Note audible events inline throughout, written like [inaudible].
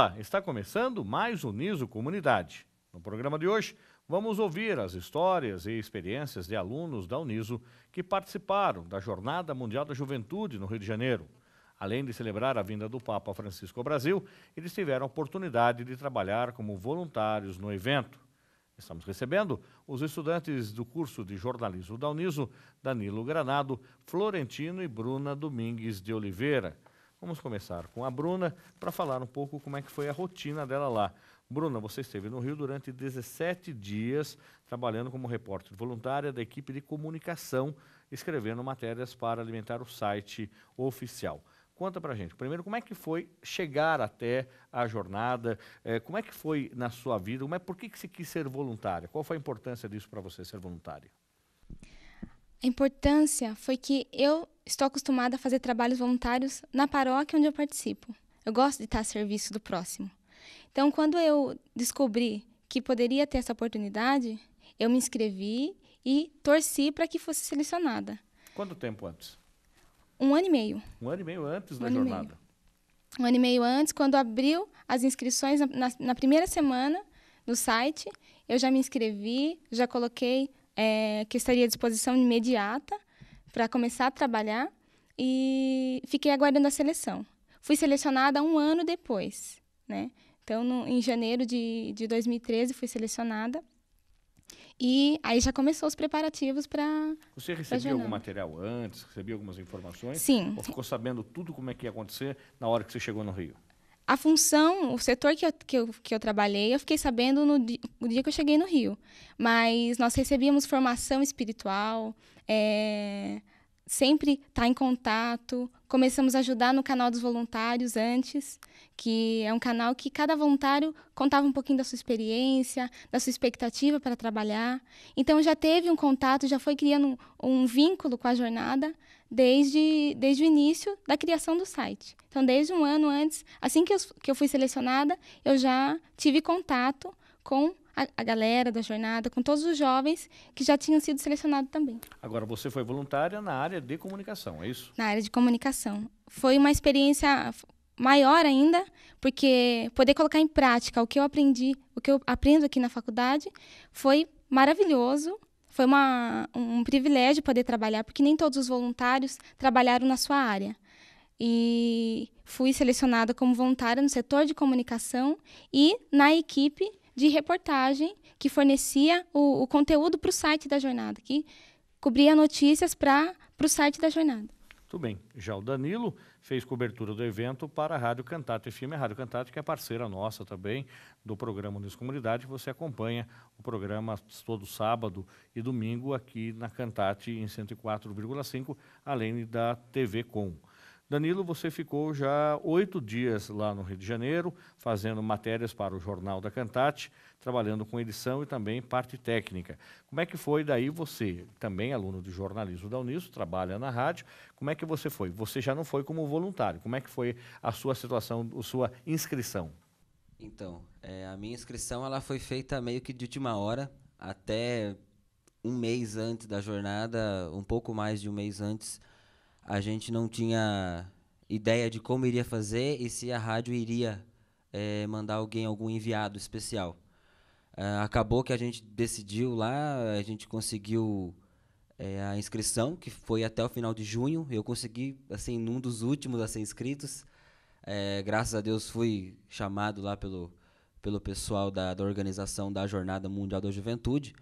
Olá, está começando mais o Niso Comunidade. No programa de hoje, vamos ouvir as histórias e experiências de alunos da Uniso que participaram da Jornada Mundial da Juventude no Rio de Janeiro. Além de celebrar a vinda do Papa Francisco ao Brasil, eles tiveram a oportunidade de trabalhar como voluntários no evento. Estamos recebendo os estudantes do curso de jornalismo da Uniso, Danilo Granado, Florentino e Bruna Domingues de Oliveira. Vamos começar com a Bruna para falar um pouco como é que foi a rotina dela lá. Bruna, você esteve no Rio durante 17 dias trabalhando como repórter voluntária da equipe de comunicação, escrevendo matérias para alimentar o site oficial. Conta para gente, primeiro, como é que foi chegar até a jornada? Eh, como é que foi na sua vida? Como é, por que, que você quis ser voluntária? Qual foi a importância disso para você ser voluntária? A importância foi que eu estou acostumada a fazer trabalhos voluntários na paróquia onde eu participo. Eu gosto de estar a serviço do próximo. Então, quando eu descobri que poderia ter essa oportunidade, eu me inscrevi e torci para que fosse selecionada. Quanto tempo antes? Um ano e meio. Um ano e meio antes um da jornada. Um ano e meio antes, quando abriu as inscrições na, na, na primeira semana no site, eu já me inscrevi, já coloquei é, que estaria à disposição imediata para começar a trabalhar e fiquei aguardando a seleção. Fui selecionada um ano depois, né? Então, no, em janeiro de, de 2013, fui selecionada. E aí já começou os preparativos para. Você recebeu algum material antes? Recebeu algumas informações? Sim. Ou ficou sabendo tudo como é que ia acontecer na hora que você chegou no Rio? A função, o setor que eu, que eu, que eu trabalhei, eu fiquei sabendo no dia, no dia, que eu cheguei no Rio. Mas nós recebíamos formação espiritual, é, sempre estar tá em contato Começamos a ajudar no canal dos voluntários antes, que é um canal que cada voluntário contava um pouquinho da sua experiência, da sua expectativa para trabalhar. Então já teve um contato, já foi criando um, um vínculo com a jornada desde, desde o início da criação do site. Então, desde um ano antes, assim que eu, que eu fui selecionada, eu já tive contato com a, a, galera da jornada, com todos os jovens que já tinham sido selecionados também. Agora, você foi voluntária na área de comunicação, é isso? Na área de comunicação. Foi uma experiência maior ainda, porque poder colocar em prática o que eu aprendi, o que eu aprendo aqui na faculdade, foi maravilhoso. Foi uma, um privilégio poder trabalhar, porque nem todos os voluntários trabalharam na sua área e fui selecionada como voluntária no setor de comunicação e na equipe de reportagem que fornecia o, o conteúdo para o site da jornada, que cobria notícias para o site da jornada. Muito bem. Já o Danilo fez cobertura do evento para a Rádio Cantato Filme. A Rádio Cantato, que é parceira nossa também do programa Unis Comunidade. Você acompanha o programa todo sábado e domingo aqui na Cantate em 104,5, além da TV Com. Danilo, você ficou já oito dias lá no Rio de Janeiro, fazendo matérias para o Jornal da Cantate, trabalhando com edição e também parte técnica. Como é que foi daí você, também aluno de jornalismo da Uniso, trabalha na rádio, como é que você foi? Você já não foi como voluntário, como é que foi a sua situação, a sua inscrição? Então, é, a minha inscrição ela foi feita meio que de última hora, até um mês antes da jornada, um pouco mais de um mês antes, a gente não tinha ideia de como iria fazer e se a rádio iria é, mandar alguém, algum enviado especial. Uh, acabou que a gente decidiu lá, a gente conseguiu é, a inscrição, que foi até o final de junho. Eu consegui, assim, num dos últimos a ser inscritos. É, graças a Deus fui chamado lá pelo, pelo pessoal da, da organização da Jornada Mundial da Juventude.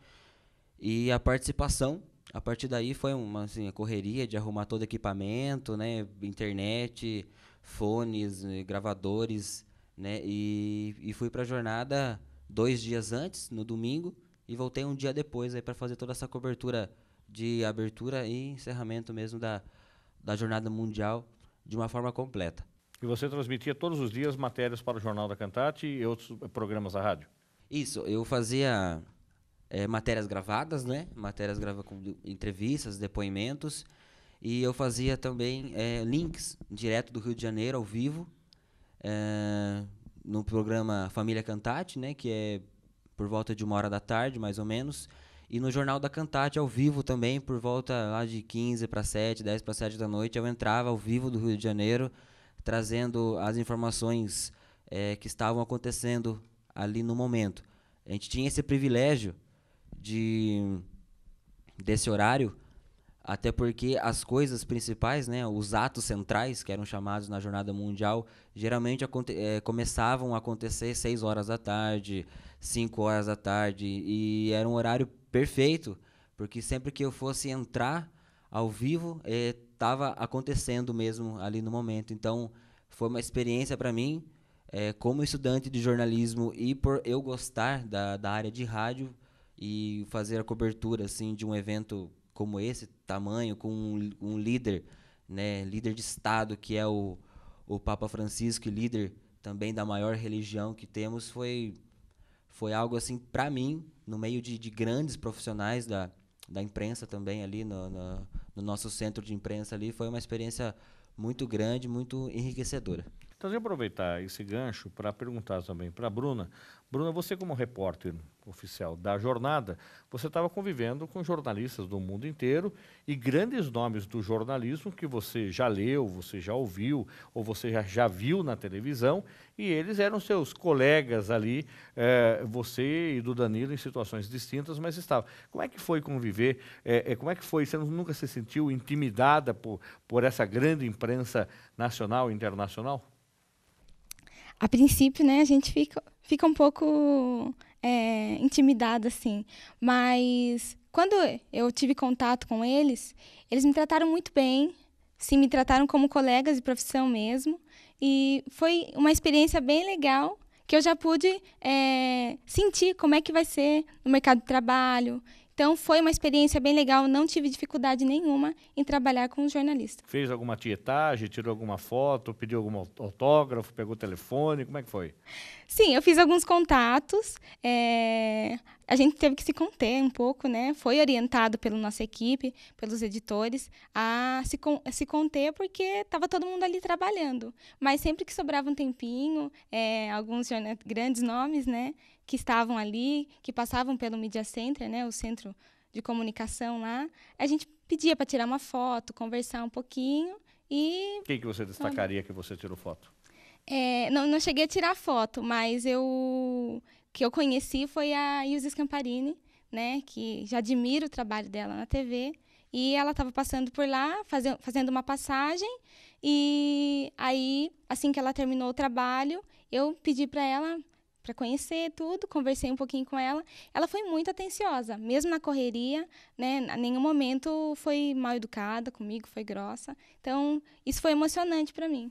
E a participação a partir daí foi uma assim, correria de arrumar todo o equipamento, né? Internet, fones, eh, gravadores, né? E, e fui para a jornada dois dias antes, no domingo, e voltei um dia depois aí para fazer toda essa cobertura de abertura e encerramento mesmo da, da jornada mundial de uma forma completa. E você transmitia todos os dias matérias para o Jornal da Cantate e outros programas da rádio? Isso, eu fazia é, matérias gravadas, né? Matérias gravadas com entrevistas, depoimentos. E eu fazia também é, links direto do Rio de Janeiro, ao vivo, é, no programa Família Cantate, né? Que é por volta de uma hora da tarde, mais ou menos. E no Jornal da Cantate, ao vivo também, por volta lá de 15 para 7, 10 para 7 da noite, eu entrava ao vivo do Rio de Janeiro, trazendo as informações é, que estavam acontecendo ali no momento. A gente tinha esse privilégio de desse horário, até porque as coisas principais, né, os atos centrais que eram chamados na Jornada Mundial, geralmente é, começavam a acontecer 6 horas da tarde, 5 horas da tarde, e era um horário perfeito, porque sempre que eu fosse entrar ao vivo, estava eh, acontecendo mesmo ali no momento. Então, foi uma experiência para mim, eh, como estudante de jornalismo e por eu gostar da, da área de rádio, e fazer a cobertura assim de um evento como esse tamanho com um, um líder, né, líder de estado que é o, o Papa Francisco e líder também da maior religião que temos foi foi algo assim para mim no meio de, de, grandes profissionais da, da imprensa também ali no, no, no, nosso centro de imprensa ali foi uma experiência muito grande muito enriquecedora então eu aproveitar esse gancho para perguntar também para Bruna Bruna, você como repórter oficial da jornada, você estava convivendo com jornalistas do mundo inteiro e grandes nomes do jornalismo que você já leu, você já ouviu ou você já, já viu na televisão e eles eram seus colegas ali, eh, você e do Danilo em situações distintas, mas estavam. Como é que foi conviver? Eh, eh, como é que foi? Você nunca se sentiu intimidada por, por essa grande imprensa nacional e internacional? A princípio, né, a gente fica fica um pouco é, intimidada, assim. Mas quando eu tive contato com eles, eles me trataram muito bem, sim, me trataram como colegas de profissão mesmo. E foi uma experiência bem legal que eu já pude é, sentir como é que vai ser no mercado de trabalho, então foi uma experiência bem legal, não tive dificuldade nenhuma em trabalhar com um jornalista. Fez alguma tietagem, tirou alguma foto, pediu algum autógrafo, pegou telefone, como é que foi? Sim, eu fiz alguns contatos. É... A gente teve que se conter um pouco, né? Foi orientado pela nossa equipe, pelos editores, a se, con a se conter porque estava todo mundo ali trabalhando. Mas sempre que sobrava um tempinho, é, alguns grandes nomes, né? que estavam ali, que passavam pelo Media Center, né, o centro de comunicação lá, a gente pedia para tirar uma foto, conversar um pouquinho e... Quem que você destacaria que você tirou foto? É, não, não cheguei a tirar foto, mas eu que eu conheci foi a Ilse Scamparini, né, que já admiro o trabalho dela na TV. E ela estava passando por lá, fazendo uma passagem. E aí, assim que ela terminou o trabalho, eu pedi para ela para conhecer tudo, conversei um pouquinho com ela. Ela foi muito atenciosa, mesmo na correria, né? em nenhum momento foi mal educada comigo, foi grossa. Então, isso foi emocionante para mim.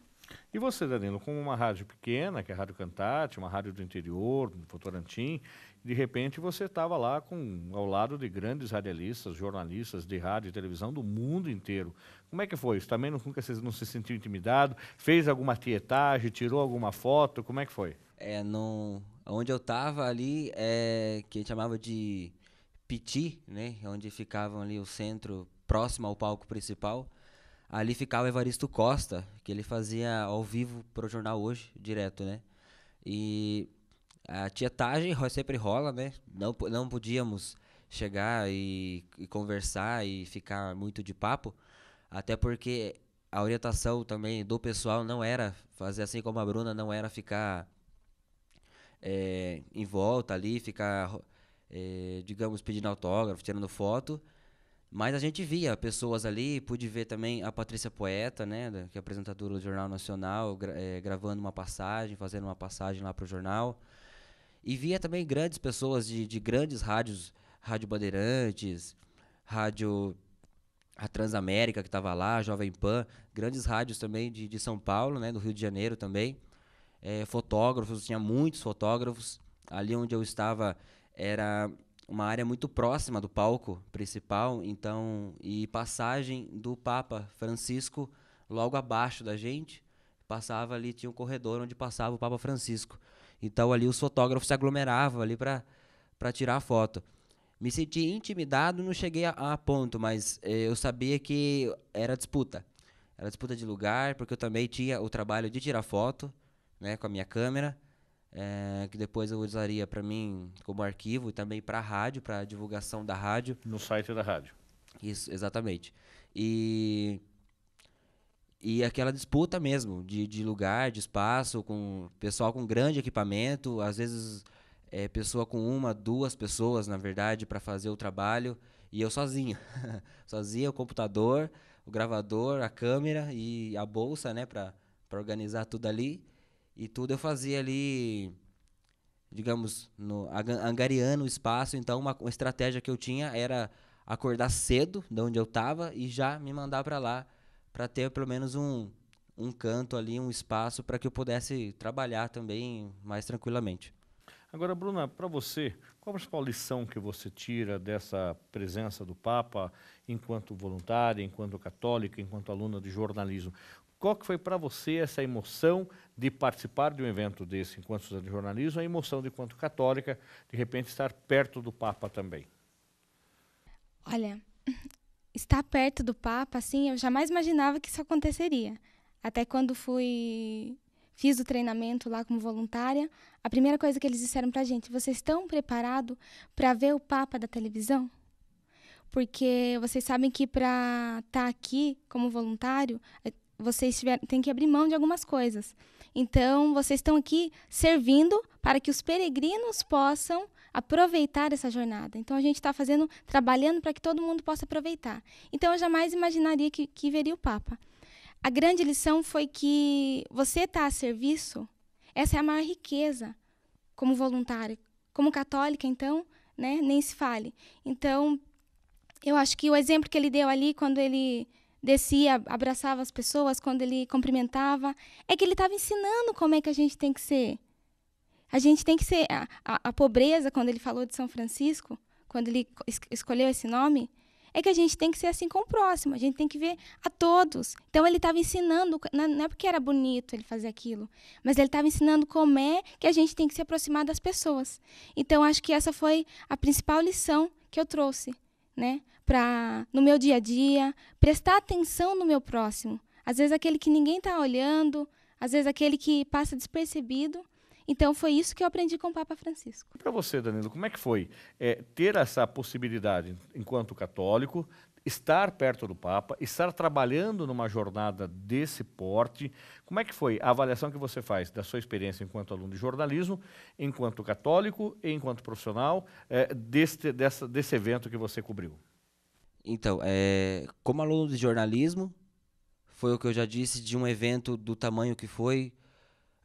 E você, Danilo, com uma rádio pequena, que é a Rádio Cantate, uma rádio do interior, do Votorantim, de repente você estava lá com, ao lado de grandes radialistas, jornalistas de rádio e televisão do mundo inteiro. Como é que foi isso? Também nunca você não se sentiu intimidado? Fez alguma tietagem? Tirou alguma foto? Como é que foi? é, não, onde eu tava ali, é, que a gente chamava de Piti, né? Onde ficavam ali o centro próximo ao palco principal. Ali ficava Evaristo Costa, que ele fazia ao vivo pro jornal hoje, direto, né? E a tietagem sempre rola, né? Não, não podíamos chegar e, e conversar e ficar muito de papo, até porque a orientação também do pessoal não era fazer assim como a Bruna, não era ficar é, em volta ali, ficar, é, digamos, pedindo autógrafo, tirando foto. Mas a gente via pessoas ali, pude ver também a Patrícia Poeta, né, que é apresentadora do Jornal Nacional, gra é, gravando uma passagem, fazendo uma passagem lá para o jornal. E via também grandes pessoas de, de grandes rádios, Rádio Bandeirantes, Rádio a Transamérica que estava lá, Jovem Pan, grandes rádios também de, de São Paulo, né, do Rio de Janeiro também é, fotógrafos, tinha muitos fotógrafos. Ali onde eu estava era uma área muito próxima do palco principal, então e passagem do Papa Francisco logo abaixo da gente, passava ali tinha um corredor onde passava o Papa Francisco. Então ali os fotógrafos se aglomeravam ali para para tirar foto. Me senti intimidado, não cheguei a, a ponto, mas eh, eu sabia que era disputa. Era disputa de lugar, porque eu também tinha o trabalho de tirar foto né, com a minha câmera, é, que depois eu usaria para mim como arquivo e também para a rádio, para divulgação da rádio. No site da rádio. Isso, exatamente. E e aquela disputa mesmo de, de lugar, de espaço, com pessoal com grande equipamento, às vezes é, pessoa com uma, duas pessoas, na verdade, para fazer o trabalho, e eu sozinho. [laughs] sozinho, o computador, o gravador, a câmera e a bolsa, né, para organizar tudo ali e tudo eu fazia ali, digamos, no, angariando o espaço. Então, uma, uma estratégia que eu tinha era acordar cedo de onde eu estava e já me mandar para lá para ter pelo menos um, um canto ali, um espaço para que eu pudesse trabalhar também mais tranquilamente. Agora, Bruna, para você, qual a principal lição que você tira dessa presença do Papa enquanto voluntária, enquanto católica, enquanto aluna de jornalismo? Qual que foi para você essa emoção de participar de um evento desse enquanto estudante de jornalismo, a emoção de quanto católica, de repente estar perto do Papa também? Olha, [laughs] estar perto do Papa, assim, eu jamais imaginava que isso aconteceria. Até quando fui fiz o treinamento lá como voluntária, a primeira coisa que eles disseram para a gente: vocês estão preparados para ver o Papa da televisão? Porque vocês sabem que para estar tá aqui como voluntário, vocês tiver, têm que abrir mão de algumas coisas. Então, vocês estão aqui servindo para que os peregrinos possam aproveitar essa jornada. Então, a gente está fazendo, trabalhando para que todo mundo possa aproveitar. Então, eu jamais imaginaria que, que veria o Papa. A grande lição foi que você está a serviço, essa é a maior riqueza como voluntária. Como católica, então, né, nem se fale. Então, eu acho que o exemplo que ele deu ali, quando ele descia, abraçava as pessoas, quando ele cumprimentava, é que ele estava ensinando como é que a gente tem que ser. A gente tem que ser. A, a, a pobreza, quando ele falou de São Francisco, quando ele es escolheu esse nome, é que a gente tem que ser assim com o próximo, a gente tem que ver a todos. Então ele estava ensinando, não é porque era bonito ele fazer aquilo, mas ele estava ensinando como é que a gente tem que se aproximar das pessoas. Então acho que essa foi a principal lição que eu trouxe, né? para no meu dia a dia, prestar atenção no meu próximo. Às vezes aquele que ninguém está olhando, às vezes aquele que passa despercebido. Então foi isso que eu aprendi com o Papa Francisco. Para você, Danilo, como é que foi é, ter essa possibilidade enquanto católico, estar perto do Papa, estar trabalhando numa jornada desse porte? Como é que foi a avaliação que você faz da sua experiência enquanto aluno de jornalismo, enquanto católico e enquanto profissional é, deste, dessa, desse evento que você cobriu? Então, é, como aluno de jornalismo, foi o que eu já disse de um evento do tamanho que foi,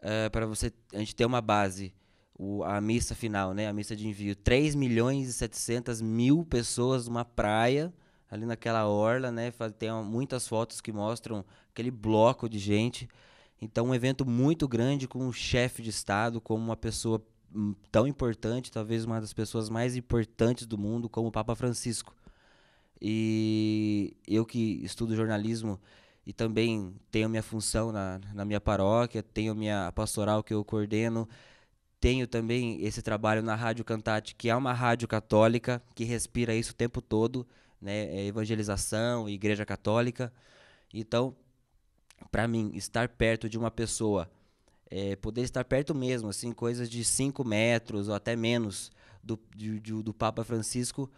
é, para você a gente ter uma base. O, a missa final, né? A missa de envio. 3 milhões e 700 mil pessoas numa praia, ali naquela orla, né? Tem muitas fotos que mostram aquele bloco de gente. Então, um evento muito grande com um chefe de Estado, como uma pessoa hum, tão importante, talvez uma das pessoas mais importantes do mundo, como o Papa Francisco. E eu que estudo jornalismo e também tenho minha função na, na minha paróquia, tenho minha pastoral que eu coordeno, tenho também esse trabalho na Rádio Cantate, que é uma rádio católica que respira isso o tempo todo, né? É evangelização, igreja católica. Então, para mim, estar perto de uma pessoa, é, poder estar perto mesmo, assim, coisas de 5 metros ou até menos do, de, de, do Papa Francisco,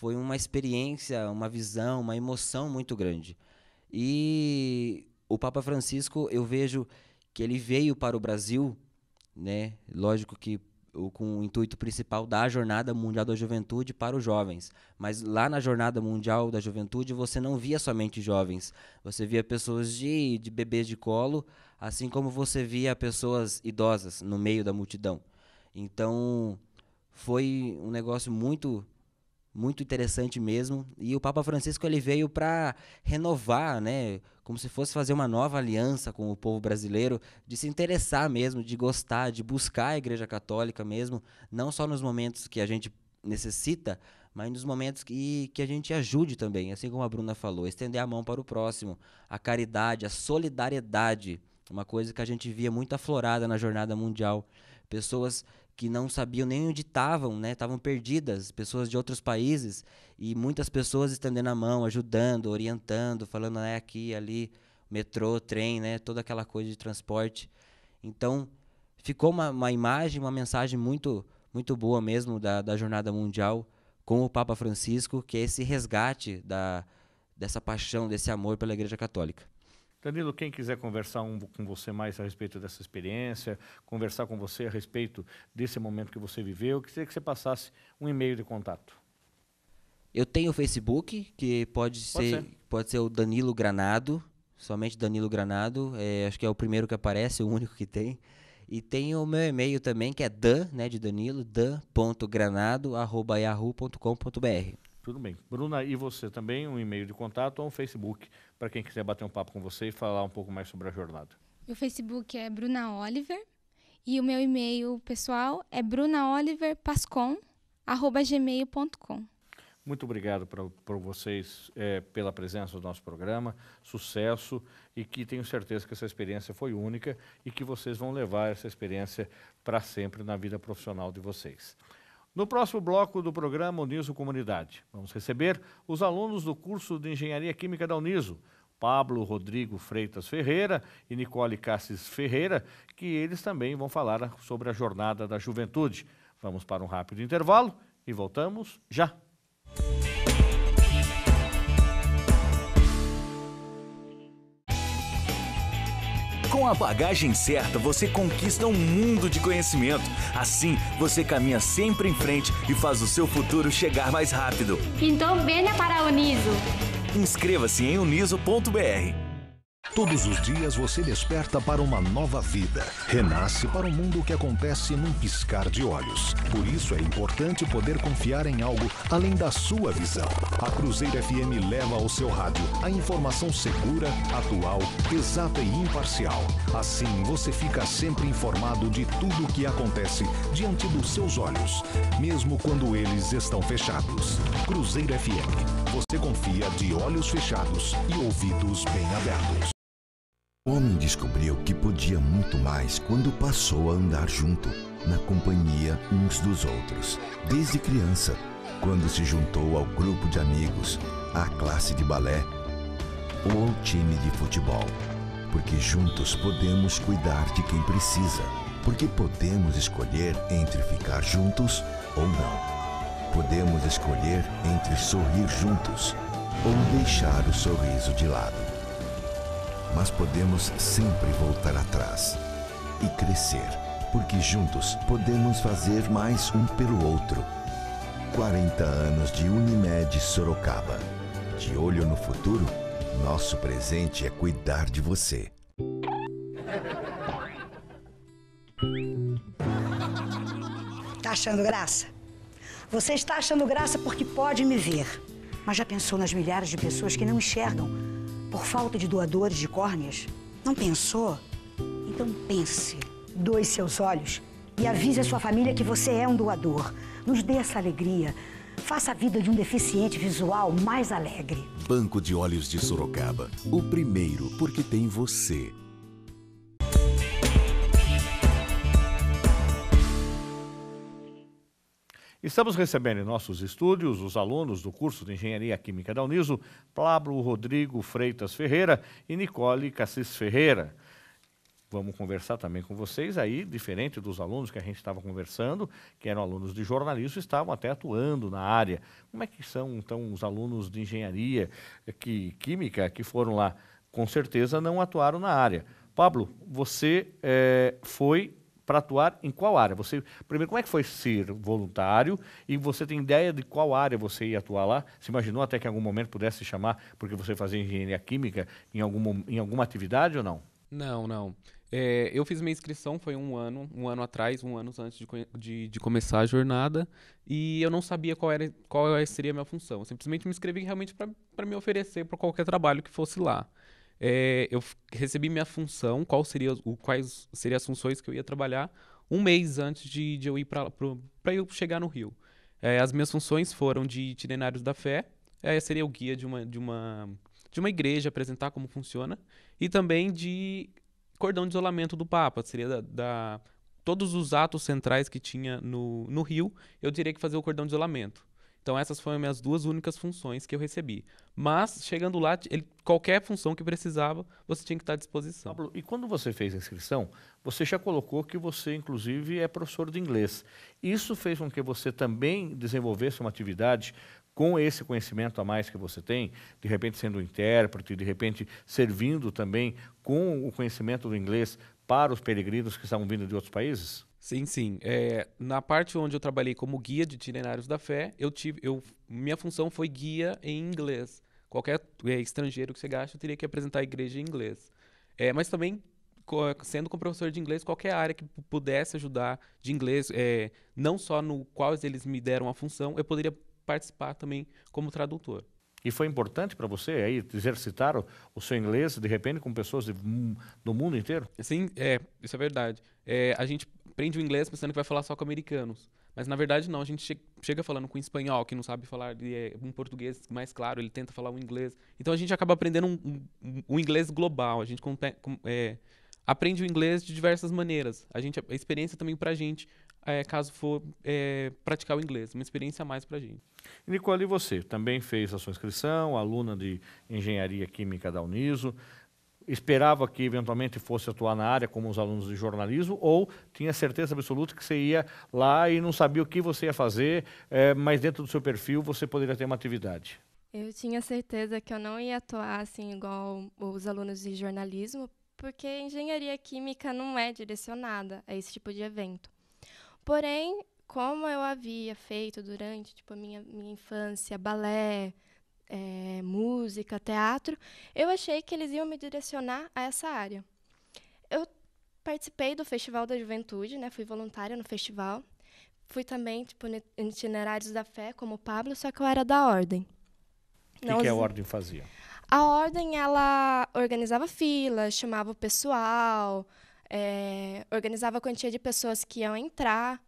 foi uma experiência, uma visão, uma emoção muito grande. E o Papa Francisco, eu vejo que ele veio para o Brasil, né? Lógico que com o intuito principal da Jornada Mundial da Juventude para os jovens. Mas lá na Jornada Mundial da Juventude você não via somente jovens, você via pessoas de, de bebês de colo, assim como você via pessoas idosas no meio da multidão. Então foi um negócio muito muito interessante mesmo. E o Papa Francisco ele veio para renovar, né, como se fosse fazer uma nova aliança com o povo brasileiro, de se interessar mesmo, de gostar, de buscar a Igreja Católica mesmo, não só nos momentos que a gente necessita, mas nos momentos que, que a gente ajude também, assim como a Bruna falou, estender a mão para o próximo, a caridade, a solidariedade, uma coisa que a gente via muito aflorada na jornada mundial. Pessoas que não sabiam nem onde estavam, né? Estavam perdidas, pessoas de outros países e muitas pessoas estendendo a mão, ajudando, orientando, falando né, aqui, ali, metrô, trem, né? Toda aquela coisa de transporte. Então ficou uma, uma imagem, uma mensagem muito, muito boa mesmo da, da jornada mundial com o Papa Francisco, que é esse resgate da dessa paixão, desse amor pela Igreja Católica. Danilo, quem quiser conversar um, com você mais a respeito dessa experiência, conversar com você a respeito desse momento que você viveu, queria que você passasse um e-mail de contato. Eu tenho o Facebook, que pode, pode ser, ser, pode ser o Danilo Granado, somente Danilo Granado, é, acho que é o primeiro que aparece, o único que tem. E tem o meu e-mail também, que é dan, né, de Danilo, dan.granado.yahoo.com.br. Tudo bem. Bruna, e você também, um e-mail de contato ou um Facebook, para quem quiser bater um papo com você e falar um pouco mais sobre a jornada. Meu Facebook é Bruna Oliver e o meu e-mail pessoal é brunaoliverpascon.gmail.com. Muito obrigado para vocês é, pela presença do nosso programa, sucesso e que tenho certeza que essa experiência foi única e que vocês vão levar essa experiência para sempre na vida profissional de vocês. No próximo bloco do programa Uniso Comunidade, vamos receber os alunos do curso de Engenharia Química da Uniso, Pablo Rodrigo Freitas Ferreira e Nicole Cassis Ferreira, que eles também vão falar sobre a jornada da juventude. Vamos para um rápido intervalo e voltamos já. Com a bagagem certa, você conquista um mundo de conhecimento. Assim, você caminha sempre em frente e faz o seu futuro chegar mais rápido. Então venha para a Uniso. Inscreva-se em uniso.br. Todos os dias você desperta para uma nova vida, renasce para um mundo que acontece num piscar de olhos. Por isso é importante poder confiar em algo além da sua visão. A Cruzeiro FM leva ao seu rádio a informação segura, atual, exata e imparcial. Assim você fica sempre informado de tudo o que acontece diante dos seus olhos, mesmo quando eles estão fechados. Cruzeiro FM. Você confia de olhos fechados e ouvidos bem abertos. O homem descobriu que podia muito mais quando passou a andar junto, na companhia uns dos outros, desde criança, quando se juntou ao grupo de amigos, à classe de balé ou ao time de futebol. Porque juntos podemos cuidar de quem precisa, porque podemos escolher entre ficar juntos ou não. Podemos escolher entre sorrir juntos ou deixar o sorriso de lado mas podemos sempre voltar atrás e crescer, porque juntos podemos fazer mais um pelo outro. 40 anos de Unimed Sorocaba. De olho no futuro, nosso presente é cuidar de você. Tá achando graça? Você está achando graça porque pode me ver. Mas já pensou nas milhares de pessoas que não enxergam por falta de doadores de córneas? Não pensou? Então pense, doe seus olhos e avise a sua família que você é um doador. Nos dê essa alegria. Faça a vida de um deficiente visual mais alegre. Banco de Olhos de Sorocaba. O primeiro porque tem você. Estamos recebendo em nossos estúdios os alunos do curso de Engenharia Química da Uniso, Pablo Rodrigo Freitas Ferreira e Nicole Cassis Ferreira. Vamos conversar também com vocês aí, diferente dos alunos que a gente estava conversando, que eram alunos de jornalismo, estavam até atuando na área. Como é que são, então, os alunos de engenharia eh, que, química que foram lá? Com certeza não atuaram na área. Pablo, você é, foi para atuar em qual área? Você, primeiro, como é que foi ser voluntário e você tem ideia de qual área você ia atuar lá? Se imaginou até que em algum momento pudesse se chamar porque você fazia engenharia química em, algum, em alguma atividade ou não? Não, não. É, eu fiz minha inscrição, foi um ano, um ano atrás, um ano antes de, de, de, começar a jornada, e eu não sabia qual, era, qual é, seria a minha função. Eu simplesmente me inscrevi realmente para me oferecer para qualquer trabalho que fosse lá é, eu recebi minha função, qual seria, o, quais seriam as funções que eu ia trabalhar um mês antes de, de eu ir para eu chegar no Rio. É, as minhas funções foram de itinerários da fé, é, seria o guia de uma, de, uma, de uma igreja, apresentar como funciona, e também de cordão de isolamento do Papa, seria da, da todos os atos centrais que tinha no, no Rio, eu teria que fazer o cordão de isolamento. Então essas foram minhas duas únicas funções que eu recebi. Mas chegando lá, ele, qualquer função que precisava, você tinha que estar à disposição. Pablo, e quando você fez a inscrição, você já colocou que você inclusive é professor de inglês. Isso fez com que você também desenvolvesse uma atividade com esse conhecimento a mais que você tem, de repente sendo um intérprete, de repente servindo também com o conhecimento do inglês para os peregrinos que estavam vindo de outros países? Sim, sim. É, na parte onde eu trabalhei como guia de itinerários da fé, eu tive, eu, minha função foi guia em inglês. Qualquer é, estrangeiro que chegasse, eu teria que apresentar a igreja em inglês. É, mas também, sendo como professor de inglês, qualquer área que pudesse ajudar de inglês, é, não só no qual eles me deram a função, eu poderia participar também como tradutor. E foi importante para você aí exercitar o, o, seu inglês, de repente, com pessoas de, do mundo inteiro? Sim, é, isso é verdade. É, a gente aprende o inglês pensando que vai falar só com americanos. Mas na verdade não, a gente che chega falando com um espanhol que não sabe falar é, um português mais claro, ele tenta falar um inglês. Então a gente acaba aprendendo um, um, um inglês global. A gente com, é, aprende o inglês de diversas maneiras. A, gente, a experiência também para a gente é, caso for é, praticar o inglês. Uma experiência a mais para a gente. Nicole, e você também fez a sua inscrição, aluna de Engenharia Química da Uniso. Esperava que eventualmente fosse atuar na área como os alunos de jornalismo ou tinha certeza absoluta que você ia lá e não sabia o que você ia fazer, é, mas dentro do seu perfil você poderia ter uma atividade? Eu tinha certeza que eu não ia atuar assim igual os alunos de jornalismo, porque engenharia química não é direcionada a esse tipo de evento. Porém, como eu havia feito durante tipo, a minha, minha infância balé, é, música, teatro, eu achei que eles iam me direcionar a essa área. Eu participei do Festival da Juventude, né? fui voluntária no festival. Fui também tipo, em itinerários da fé, como o Pablo, só que eu era da ordem. O que, que a ordem fazia? A ordem ela organizava filas, chamava o pessoal, é, organizava a quantia de pessoas que iam entrar.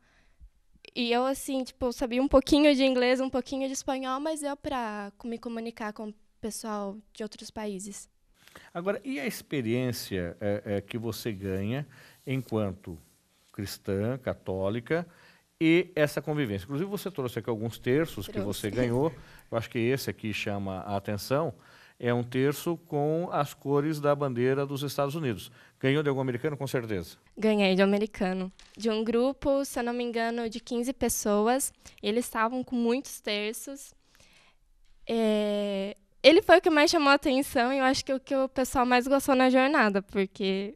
E eu, assim, tipo, sabia um pouquinho de inglês, um pouquinho de espanhol, mas eu para me comunicar com o pessoal de outros países. Agora, e a experiência é, é, que você ganha enquanto cristã, católica, e essa convivência? Inclusive, você trouxe aqui alguns terços trouxe. que você ganhou. Eu acho que esse aqui chama a atenção é um terço com as cores da bandeira dos Estados Unidos. Ganhou de algum americano, com certeza? Ganhei de um americano. De um grupo, se eu não me engano, de 15 pessoas. Eles estavam com muitos terços. É... Ele foi o que mais chamou a atenção e eu acho que é o que o pessoal mais gostou na jornada, porque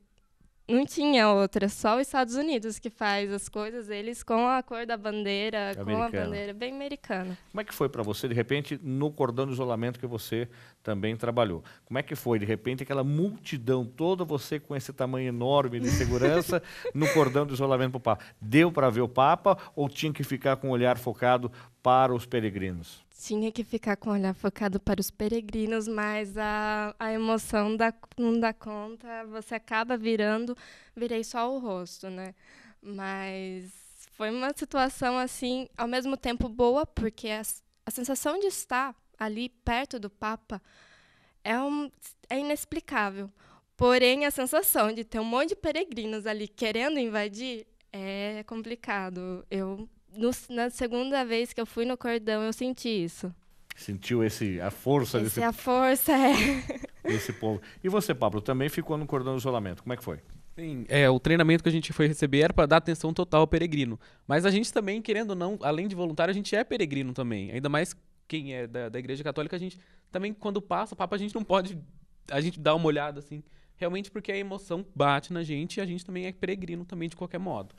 não tinha outra, só os Estados Unidos que faz as coisas, eles com a cor da bandeira, americana. com a bandeira bem americana. Como é que foi para você, de repente, no cordão de isolamento que você também trabalhou? Como é que foi, de repente, aquela multidão toda, você com esse tamanho enorme de segurança [laughs] no cordão de isolamento para o Papa? Deu para ver o Papa ou tinha que ficar com o olhar focado para os peregrinos? tinha que ficar com o olhar focado para os peregrinos, mas a, a emoção dá, não dá conta, você acaba virando, virei só o rosto, né? Mas foi uma situação assim, ao mesmo tempo boa, porque a, a sensação de estar ali perto do Papa é, um, é inexplicável. Porém, a sensação de ter um monte de peregrinos ali querendo invadir é complicado. Eu no, na segunda vez que eu fui no cordão, eu senti isso. Sentiu esse, a força esse, desse... A força, é. [laughs] Desse povo. E você, Pablo, também ficou no cordão do isolamento. Como é que foi? Sim, é, o treinamento que a gente foi receber era para dar atenção total ao peregrino. Mas a gente também, querendo ou não, além de voluntário, a gente é peregrino também. Ainda mais quem é da, da Igreja Católica, a gente também, quando passa o Papa, a gente não pode. A gente dá uma olhada assim. Realmente porque a emoção bate na gente e a gente também é peregrino também, de qualquer modo.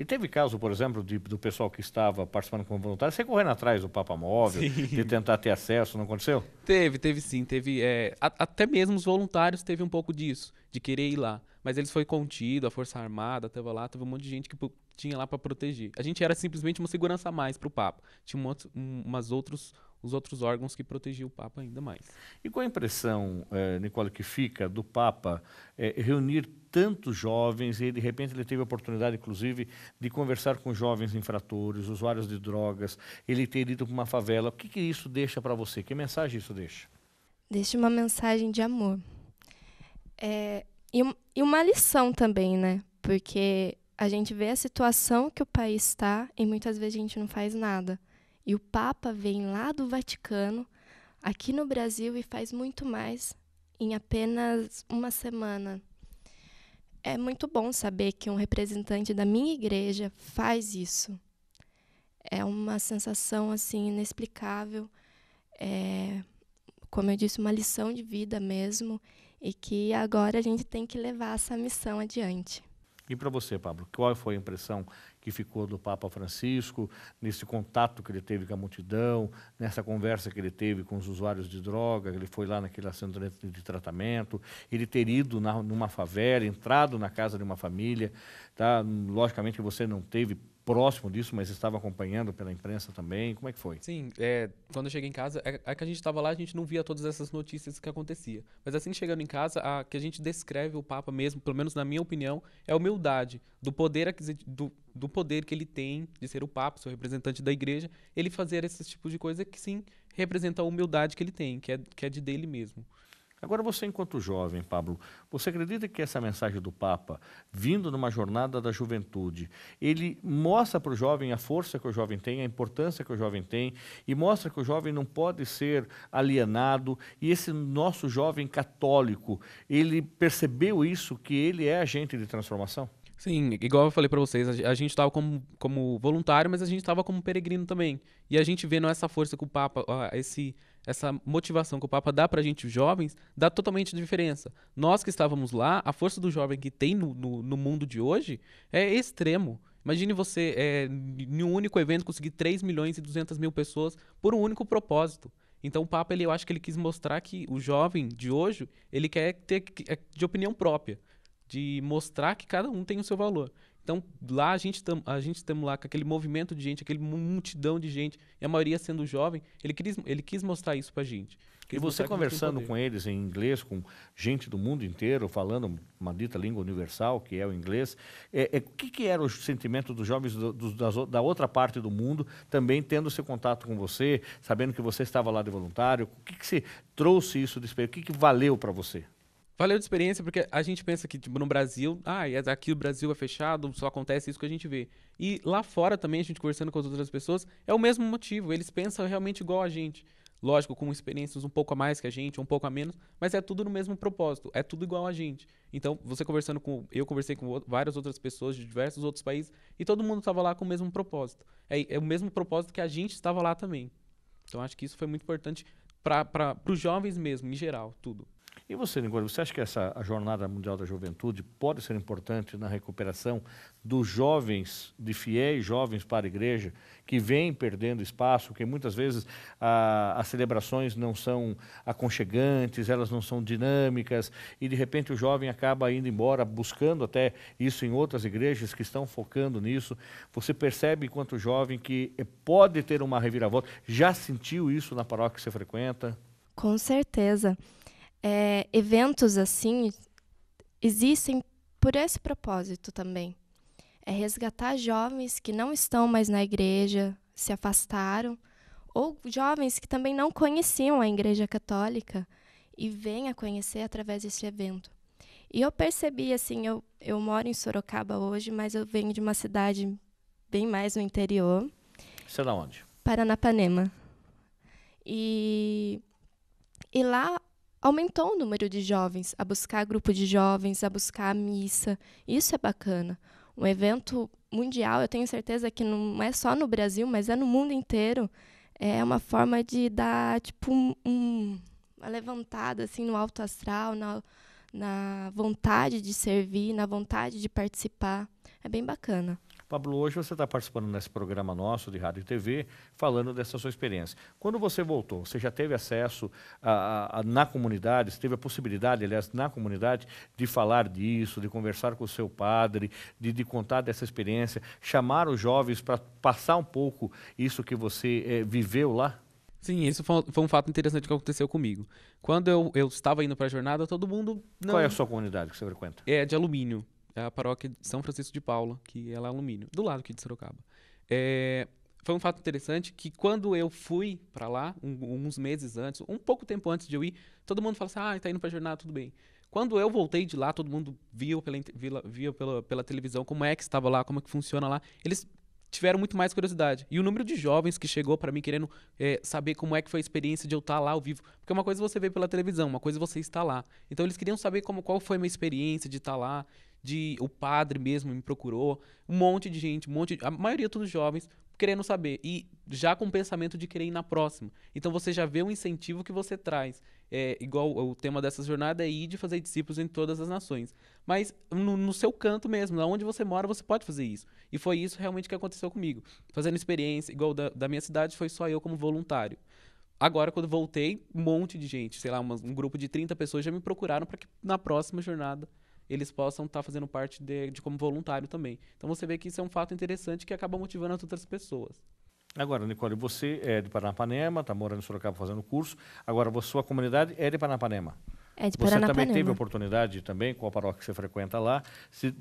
E teve caso, por exemplo, de, do pessoal que estava participando como voluntário, você correndo atrás do Papa Móvel, sim. de tentar ter acesso, não aconteceu? Teve, teve sim. Teve, é, a, até mesmo os voluntários teve um pouco disso, de querer ir lá. Mas eles foi contido, a Força Armada estava lá, teve um monte de gente que tinha lá para proteger. A gente era simplesmente uma segurança a mais para o Papa. Tinha um um, umas outros os outros órgãos que protegiam o Papa ainda mais. E qual a impressão, eh, Nicole, que fica do Papa eh, reunir tantos jovens e de repente ele teve a oportunidade, inclusive, de conversar com jovens infratores, usuários de drogas, ele ter ido para uma favela. O que, que isso deixa para você? Que mensagem isso deixa? Deixa uma mensagem de amor. É, e, e uma lição também, né? Porque a gente vê a situação que o país está e muitas vezes a gente não faz nada. E o Papa vem lá do Vaticano, aqui no Brasil, e faz muito mais em apenas uma semana. É muito bom saber que um representante da minha igreja faz isso. É uma sensação assim inexplicável, é, como eu disse, uma lição de vida mesmo, e que agora a gente tem que levar essa missão adiante. E para você, Pablo, qual foi a impressão que ficou do Papa Francisco, nesse contato que ele teve com a multidão, nessa conversa que ele teve com os usuários de droga, ele foi lá naquele centro de tratamento, ele ter ido na, numa favela, entrado na casa de uma família, Tá? Logicamente que você não teve próximo disso, mas estava acompanhando pela imprensa também. Como é que foi? Sim, é, quando eu cheguei em casa, é, é que a gente estava lá, a gente não via todas essas notícias que acontecia. Mas assim chegando em casa, a que a gente descreve o Papa mesmo, pelo menos na minha opinião, é a humildade do poder do, do poder que ele tem de ser o Papa, seu representante da Igreja, ele fazer esses tipos de coisa que sim representa a humildade que ele tem, que é, que é de dele mesmo. Agora, você, enquanto jovem, Pablo, você acredita que essa mensagem do Papa, vindo numa jornada da juventude, ele mostra para o jovem a força que o jovem tem, a importância que o jovem tem, e mostra que o jovem não pode ser alienado, e esse nosso jovem católico, ele percebeu isso, que ele é agente de transformação? Sim, igual eu falei para vocês, a gente estava como, como voluntário, mas a gente estava como peregrino também. E a gente vendo essa força que o Papa, esse essa motivação que o Papa dá para a gente, jovens, dá totalmente diferença. Nós que estávamos lá, a força do jovem que tem no, no, no mundo de hoje é extremo. Imagine você, é, em um único evento, conseguir 3 milhões e 200 mil pessoas por um único propósito. Então o Papa, ele, eu acho que ele quis mostrar que o jovem de hoje, ele quer ter é, de opinião própria, de mostrar que cada um tem o seu valor. Então, lá a gente tam, a gente estamos lá com aquele movimento de gente, aquele multidão de gente, e a maioria sendo jovem, ele quis, ele quis mostrar isso para a gente. E você conversando com eles em inglês, com gente do mundo inteiro, falando uma dita língua universal, que é o inglês, é, é o que, que, era o sentimento dos jovens do, do, das, da outra parte do mundo, também tendo seu contato com você, sabendo que você estava lá de voluntário? O que, que você trouxe isso de experiência? O que, que valeu para você? Valeu de experiência, porque a gente pensa que tipo, no Brasil, ah, é aqui o Brasil é fechado, só acontece isso que a gente vê. E lá fora também, a gente conversando com as outras pessoas, é o mesmo motivo. Eles pensam realmente igual a gente. Lógico, com experiências um pouco a mais que a gente, um pouco a menos, mas é tudo no mesmo propósito, é tudo igual a gente. Então, você conversando com. Eu conversei com várias outras pessoas de diversos outros países e todo mundo estava lá com o mesmo propósito. É, é o mesmo propósito que a gente estava lá também. Então, acho que isso foi muito importante para os jovens mesmo, em geral, tudo. E você, Nigor, você acha que essa a Jornada Mundial da Juventude pode ser importante na recuperação dos jovens, de fiéis jovens para a igreja, que vêm perdendo espaço, que muitas vezes a, as celebrações não são aconchegantes, elas não são dinâmicas, e de repente o jovem acaba indo embora, buscando até isso em outras igrejas que estão focando nisso. Você percebe, enquanto jovem, que pode ter uma reviravolta? Já sentiu isso na paróquia que você frequenta? Com certeza é, eventos assim existem por esse propósito também. É resgatar jovens que não estão mais na igreja, se afastaram, ou jovens que também não conheciam a igreja católica e vêm a conhecer através desse evento. E eu percebi, assim, eu, eu moro em Sorocaba hoje, mas eu venho de uma cidade bem mais no interior. Você é da onde? Paranapanema. E, e lá aumentou o número de jovens, a buscar grupo de jovens, a buscar a missa. Isso é bacana. Um evento mundial, eu tenho certeza que não é só no Brasil, mas é no mundo inteiro. É uma forma de dar tipo um, um, uma levantada assim no alto astral, na, na vontade de servir, na vontade de participar. É bem bacana. Pablo, hoje você está participando desse programa nosso de rádio e TV, falando dessa sua experiência. Quando você voltou, você já teve acesso a, a, a, na comunidade, você teve a possibilidade, aliás, na comunidade, de falar disso, de conversar com o seu padre, de, de contar dessa experiência, chamar os jovens para passar um pouco isso que você é, viveu lá? Sim, isso foi, um fato interessante que aconteceu comigo. Quando eu, eu estava indo para a jornada, todo mundo. Não... Qual é a sua comunidade que você frequenta? É de alumínio é a paróquia São Francisco de Paula, que é lá alumínio, do lado aqui de Sorocaba. É, foi um fato interessante que quando eu fui para lá, um, uns meses antes, um pouco tempo antes de eu ir, todo mundo falou assim, ah, tá indo para jornada, tudo bem. Quando eu voltei de lá, todo mundo viu pela, via, via pela, pela televisão como é que estava lá, como é que funciona lá. Eles tiveram muito mais curiosidade. E o número de jovens que chegou para mim querendo é, saber como é que foi a experiência de eu estar tá lá ao vivo. Porque é uma coisa você vê pela televisão, uma coisa é você está lá. Então eles queriam saber como, qual foi a minha experiência de estar tá lá de o padre mesmo me procurou, um monte de gente, um monte, a maioria todos jovens querendo saber e já com o pensamento de querer ir na próxima. Então você já vê o incentivo que você traz. É, igual o tema dessa jornada é ir de fazer discípulos em todas as nações. Mas no, no, seu canto mesmo, onde você mora, você pode fazer isso. E foi isso realmente que aconteceu comigo. Fazendo experiência, igual da, da minha cidade, foi só eu como voluntário. Agora, quando voltei, um monte de gente, sei lá, um, um grupo de 30 pessoas já me procuraram para que na próxima jornada eles possam estar tá fazendo parte de, de como voluntário também. Então você vê que isso é um fato interessante que acaba motivando as outras pessoas. Agora, Nicole, você é de Paranapanema, está morando em Sorocaba fazendo curso. Agora, sua comunidade é de Paranapanema. É de você também teve a oportunidade, também com a paróquia que você frequenta lá,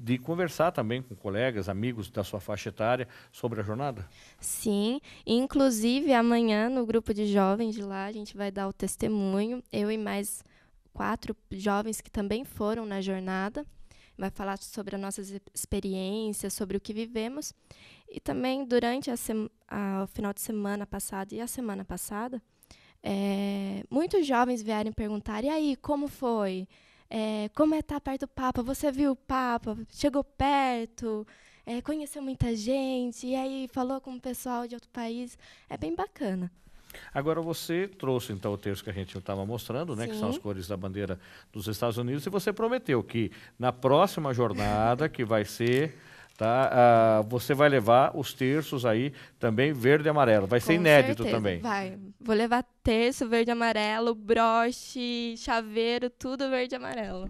de conversar também com colegas, amigos da sua faixa etária sobre a jornada? Sim, inclusive amanhã no grupo de jovens de lá a gente vai dar o testemunho, eu e mais quatro jovens que também foram na jornada. Vai falar sobre as nossas experiências, sobre o que vivemos. E também, durante a, o final de semana passado e a semana passada, é, muitos jovens vieram perguntar: e aí, como foi? É, como é estar tá perto do Papa? Você viu o Papa? Chegou perto? É, conheceu muita gente? E aí, falou com o pessoal de outro país? É bem bacana. Agora você trouxe então o texto que a gente estava mostrando, né, Sim. que são as cores da bandeira dos Estados Unidos, e você prometeu que na próxima jornada, que vai ser tá? Uh, você vai levar os terços aí também verde e amarelo. Vai Com ser inédito certeza, também. Vai. Vou levar terço verde e amarelo, broche, chaveiro, tudo verde e amarelo.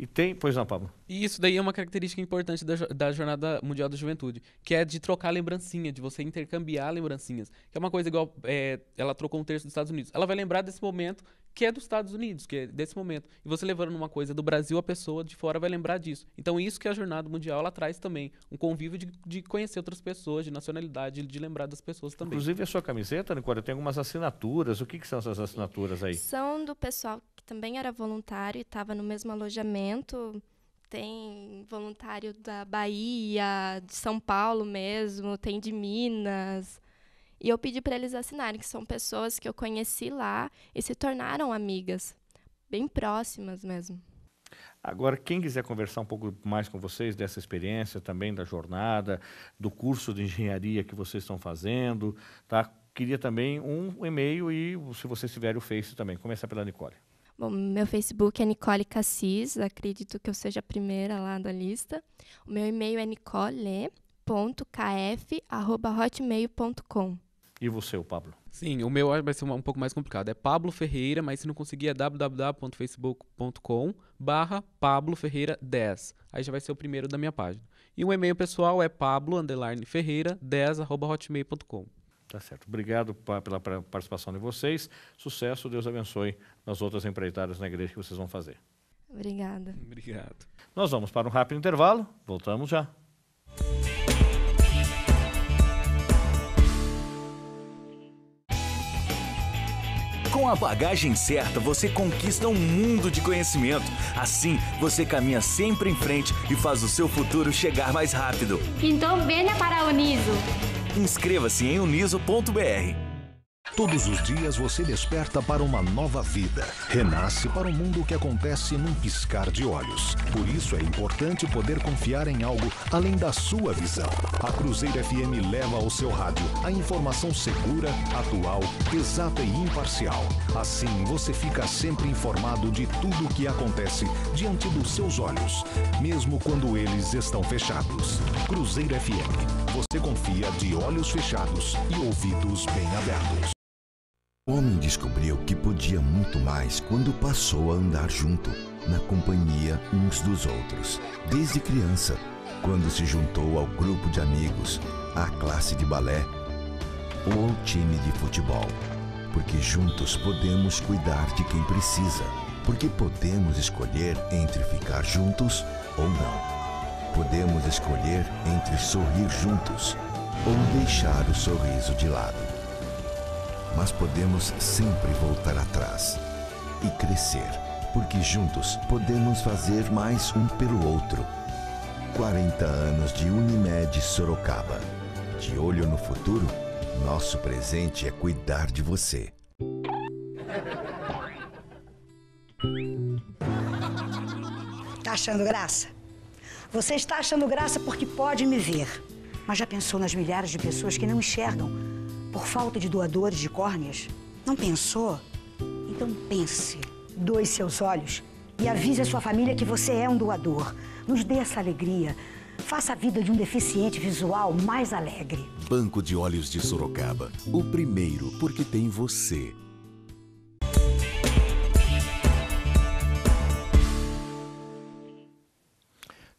E tem, pois não, Pablo. E isso daí é uma característica importante da, da Jornada Mundial da Juventude, que é de trocar lembrancinha, de você intercambiar lembrancinhas. Que é uma coisa igual, é, ela trocou um terço dos Estados Unidos. Ela vai lembrar desse momento que é dos Estados Unidos, que é desse momento. E você levando uma coisa do Brasil, a pessoa de fora vai lembrar disso. Então, isso que a Jornada Mundial ela traz também, um convívio de, de conhecer outras pessoas, de nacionalidade, de lembrar das pessoas também. Inclusive, a sua camiseta, Nicole, tem algumas assinaturas. O que, que são essas assinaturas aí? São do pessoal que também era voluntário e estava no mesmo alojamento. Tem voluntário da Bahia, de São Paulo mesmo, tem de Minas. E eu pedi para eles assinarem, que são pessoas que eu conheci lá e se tornaram amigas, bem próximas mesmo. Agora, quem quiser conversar um pouco mais com vocês dessa experiência também, da jornada, do curso de engenharia que vocês estão fazendo, tá? queria também um e-mail e, se vocês tiverem o Face também. Começar pela Nicole. Bom, meu Facebook é Nicole Cassis, acredito que eu seja a primeira lá da lista. O meu e-mail é nicole.kf.hotmail.com. E você, o Pablo? Sim, o meu vai ser um pouco mais complicado. É Pablo Ferreira, mas se não conseguir é www.facebook.com barra Pablo Ferreira 10. Aí já vai ser o primeiro da minha página. E o e-mail pessoal é pablo, 10hotmailcom Tá certo. Obrigado pela participação de vocês. Sucesso, Deus abençoe nas outras empreitadas na igreja que vocês vão fazer. Obrigada. Obrigado. Nós vamos para um rápido intervalo, voltamos já. Com a bagagem certa, você conquista um mundo de conhecimento. Assim, você caminha sempre em frente e faz o seu futuro chegar mais rápido. Então, venha para a Uniso. Inscreva-se em uniso.br. Todos os dias você desperta para uma nova vida, renasce para um mundo que acontece num piscar de olhos. Por isso é importante poder confiar em algo além da sua visão. A Cruzeiro FM leva ao seu rádio a informação segura, atual, exata e imparcial. Assim você fica sempre informado de tudo o que acontece diante dos seus olhos, mesmo quando eles estão fechados. Cruzeiro FM. Você confia de olhos fechados e ouvidos bem abertos. O homem descobriu que podia muito mais quando passou a andar junto, na companhia uns dos outros, desde criança, quando se juntou ao grupo de amigos, à classe de balé ou ao time de futebol. Porque juntos podemos cuidar de quem precisa, porque podemos escolher entre ficar juntos ou não. Podemos escolher entre sorrir juntos ou deixar o sorriso de lado mas podemos sempre voltar atrás e crescer, porque juntos podemos fazer mais um pelo outro. 40 anos de Unimed Sorocaba. De olho no futuro, nosso presente é cuidar de você. Tá achando graça? Você está achando graça porque pode me ver. Mas já pensou nas milhares de pessoas que não enxergam por falta de doadores de córneas? Não pensou? Então pense, doe seus olhos e avise a sua família que você é um doador. Nos dê essa alegria. Faça a vida de um deficiente visual mais alegre. Banco de Olhos de Sorocaba. O primeiro porque tem você.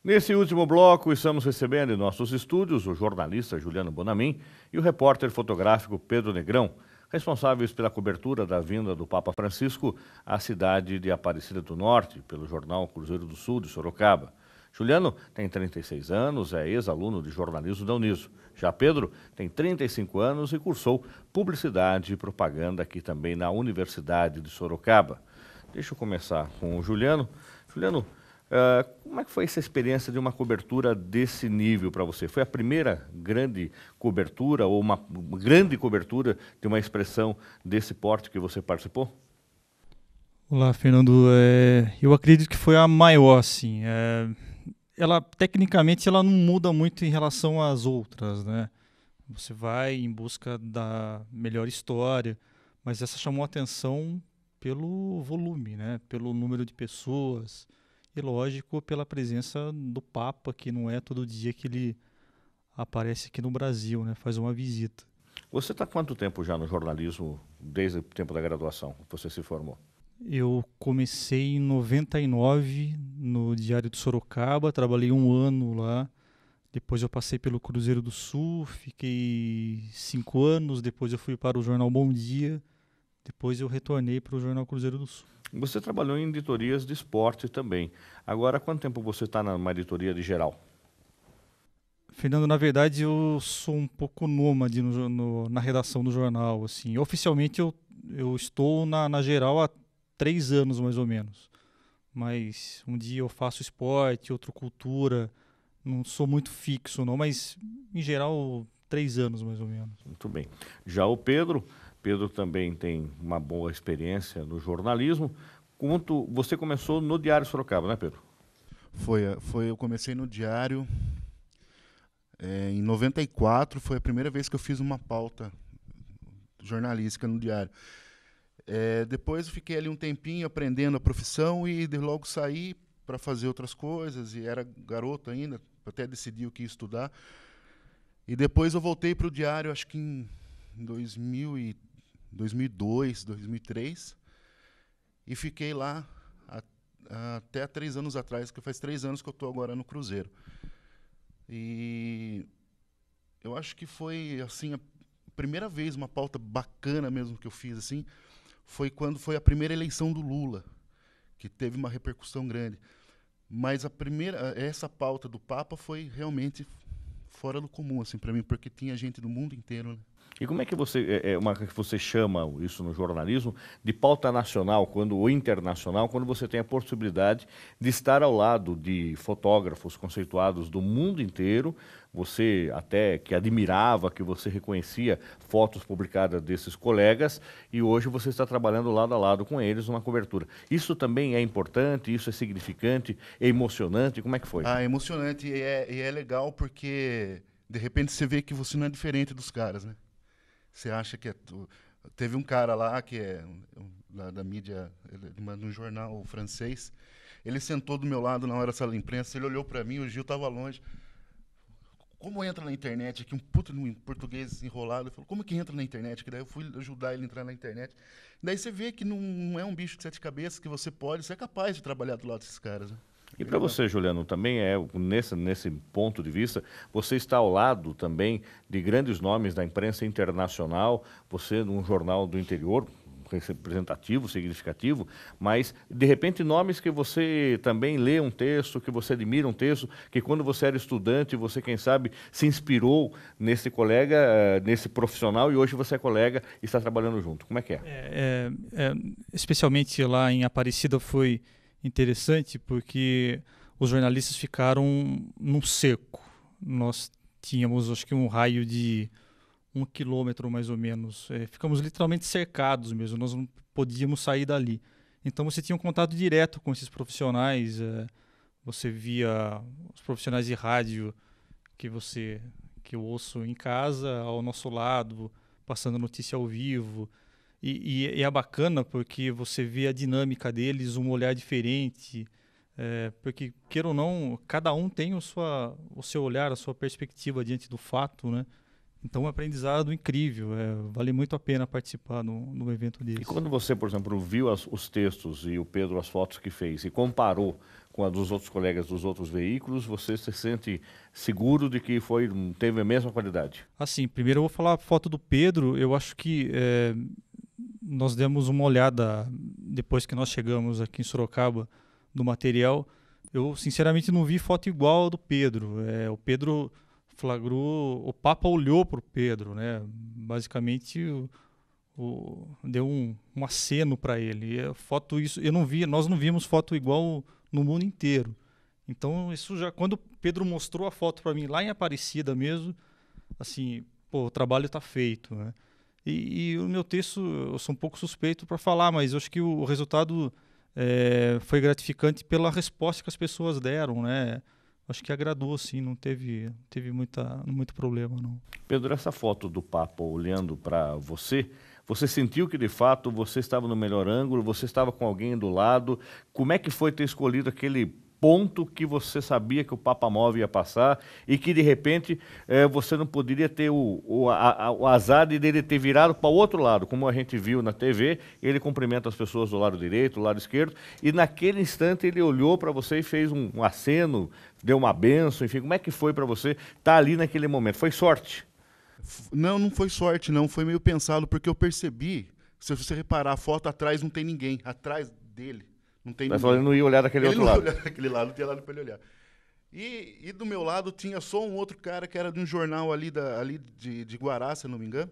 Nesse último bloco, estamos recebendo em nossos estúdios o jornalista Juliano Bonamin e o repórter fotográfico Pedro Negrão, responsáveis pela cobertura da vinda do Papa Francisco à cidade de Aparecida do Norte, pelo jornal Cruzeiro do Sul de Sorocaba. Juliano tem 36 anos, é ex-aluno de jornalismo da Uniso. Já Pedro tem 35 anos e cursou publicidade e propaganda aqui também na Universidade de Sorocaba. Deixa eu começar com o Juliano. Juliano, ah, como é que foi essa experiência de uma cobertura desse nível para você? Foi a primeira grande cobertura ou uma grande cobertura de uma expressão desse porte que você participou? Olá, Fernando. É, eu acredito que foi a maior, assim. É, ela tecnicamente ela não muda muito em relação às outras, né? Você vai em busca da melhor história, mas essa chamou atenção pelo volume, né? Pelo número de pessoas. E lógico, pela presença do Papa, que não é todo dia que ele aparece aqui no Brasil, né? faz uma visita. Você está quanto tempo já no jornalismo, desde o tempo da graduação, você se formou? Eu comecei em 99 no Diário de Sorocaba, trabalhei um ano lá. Depois eu passei pelo Cruzeiro do Sul, fiquei cinco anos. Depois eu fui para o jornal Bom Dia. Depois eu retornei para o jornal Cruzeiro do Sul. Você trabalhou em editorias de esporte também. Agora, há quanto tempo você está numa editoria de geral? Fernando, na verdade, eu sou um pouco nômade no, no, na redação do jornal. Assim, oficialmente eu, eu estou na, na geral há três anos mais ou menos. Mas um dia eu faço esporte, outro cultura. Não sou muito fixo, não, mas em geral três anos mais ou menos. Muito bem. Já o Pedro Pedro também tem uma boa experiência no jornalismo. Quanto você começou no Diário Sorocaba, né, Pedro? Foi, foi eu comecei no Diário é, em 94, foi a primeira vez que eu fiz uma pauta jornalística no Diário. É, depois eu fiquei ali um tempinho aprendendo a profissão e logo saí para fazer outras coisas e era garoto ainda, até decidi o que estudar. E depois eu voltei para o Diário, acho que em 2003 2002, 2003. E fiquei lá a, a, até três anos atrás, que faz três anos que eu estou agora no Cruzeiro. E eu acho que foi assim a primeira vez uma pauta bacana mesmo que eu fiz assim foi quando foi a primeira eleição do Lula, que teve uma repercussão grande. Mas a primeira, essa pauta do Papa foi realmente fora do comum assim para mim, porque tinha gente do mundo inteiro. Né? E como é que você, é, é, uma, você chama isso no jornalismo de pauta nacional quando, ou internacional, quando você tem a possibilidade de estar ao lado de fotógrafos conceituados do mundo inteiro, você até que admirava, que você reconhecia fotos publicadas desses colegas, e hoje você está trabalhando lado a lado com eles numa cobertura. Isso também é importante, isso é significante, é emocionante, como é que foi? Ah, é emocionante e é, e é legal porque de repente você vê que você não é diferente dos caras, né? Você acha que é tu... teve um cara lá que é da mídia, ele, num jornal francês, ele sentou do meu lado na hora da sala de imprensa, ele olhou para mim, o Gil estava longe. Como entra na internet aqui um puto um português enrolado, ele falou: "Como que entra na internet?" Que daí eu fui ajudar ele a entrar na internet. Daí você vê que não, não é um bicho de sete cabeças que você pode, você é capaz de trabalhar do lado desses caras. Né? E para você, Juliano, também é nesse, nesse ponto de vista, você está ao lado também de grandes nomes da imprensa internacional, você num jornal do interior, representativo, significativo, mas de repente nomes que você também lê um texto, que você admira um texto, que quando você era estudante, você quem sabe se inspirou nesse colega, eh, nesse profissional e hoje você é colega e está trabalhando junto. Como é que é? é, é, é especialmente lá em Aparecida foi interessante porque os jornalistas ficaram num seco. Nós tínhamos, acho que, um raio de um quilômetro mais ou menos. É, ficamos literalmente cercados mesmo, nós não podíamos sair dali. Então você tinha um contato direto com esses profissionais, é, você via os profissionais de rádio que você que eu ouço em casa ao nosso lado, passando notícia ao vivo. E, e, e, é bacana porque você vê a dinâmica deles, um olhar diferente. É, porque, queira ou não, cada um tem o, sua, o seu olhar, a sua perspectiva diante do fato, né? Então, é um aprendizado incrível. É, vale muito a pena participar no, no evento desse. E quando você, por exemplo, viu as, os textos e o Pedro as fotos que fez e comparou com a dos outros colegas dos outros veículos, você se sente seguro de que foi teve a mesma qualidade? Assim, primeiro eu vou falar a foto do Pedro. Eu acho que... É nós demos uma olhada depois que nós chegamos aqui em Sorocaba do material. Eu sinceramente não vi foto igual a do Pedro. É, o Pedro flagrou, o Papa olhou para o Pedro, né? Basicamente o, o, deu um, um aceno para ele. E foto isso, eu não vi, nós não vimos foto igual no mundo inteiro. Então isso já, quando o Pedro mostrou a foto para mim lá em Aparecida mesmo, assim, pô, o trabalho está feito, né? E, e, o meu texto, eu sou um pouco suspeito para falar, mas eu acho que o resultado é, foi gratificante pela resposta que as pessoas deram, né? Acho que agradou, sim não teve, teve muita, muito problema, não. Pedro, essa foto do Papa olhando para você, você sentiu que de fato você estava no melhor ângulo, você estava com alguém do lado. Como é que foi ter escolhido aquele ponto que você sabia que o Papa Móvel ia passar e que de repente é, você não poderia ter o, o, a, o azar de ele ter virado para o outro lado, como a gente viu na TV, ele cumprimenta as pessoas do lado direito, do lado esquerdo, e naquele instante ele olhou para você e fez um, um, aceno, deu uma benção, enfim, como é que foi para você estar tá ali naquele momento? Foi sorte? Não, não foi sorte, não, foi meio pensado, porque eu percebi, se você reparar a foto atrás não tem ninguém, atrás dele não tem Mas ele não ia olhar daquele ele outro lado. não olhar daquele lado, não tinha lado para ele olhar. E, e, do meu lado tinha só um outro cara que era de um jornal ali, da, ali de, de Guará, se não me engano.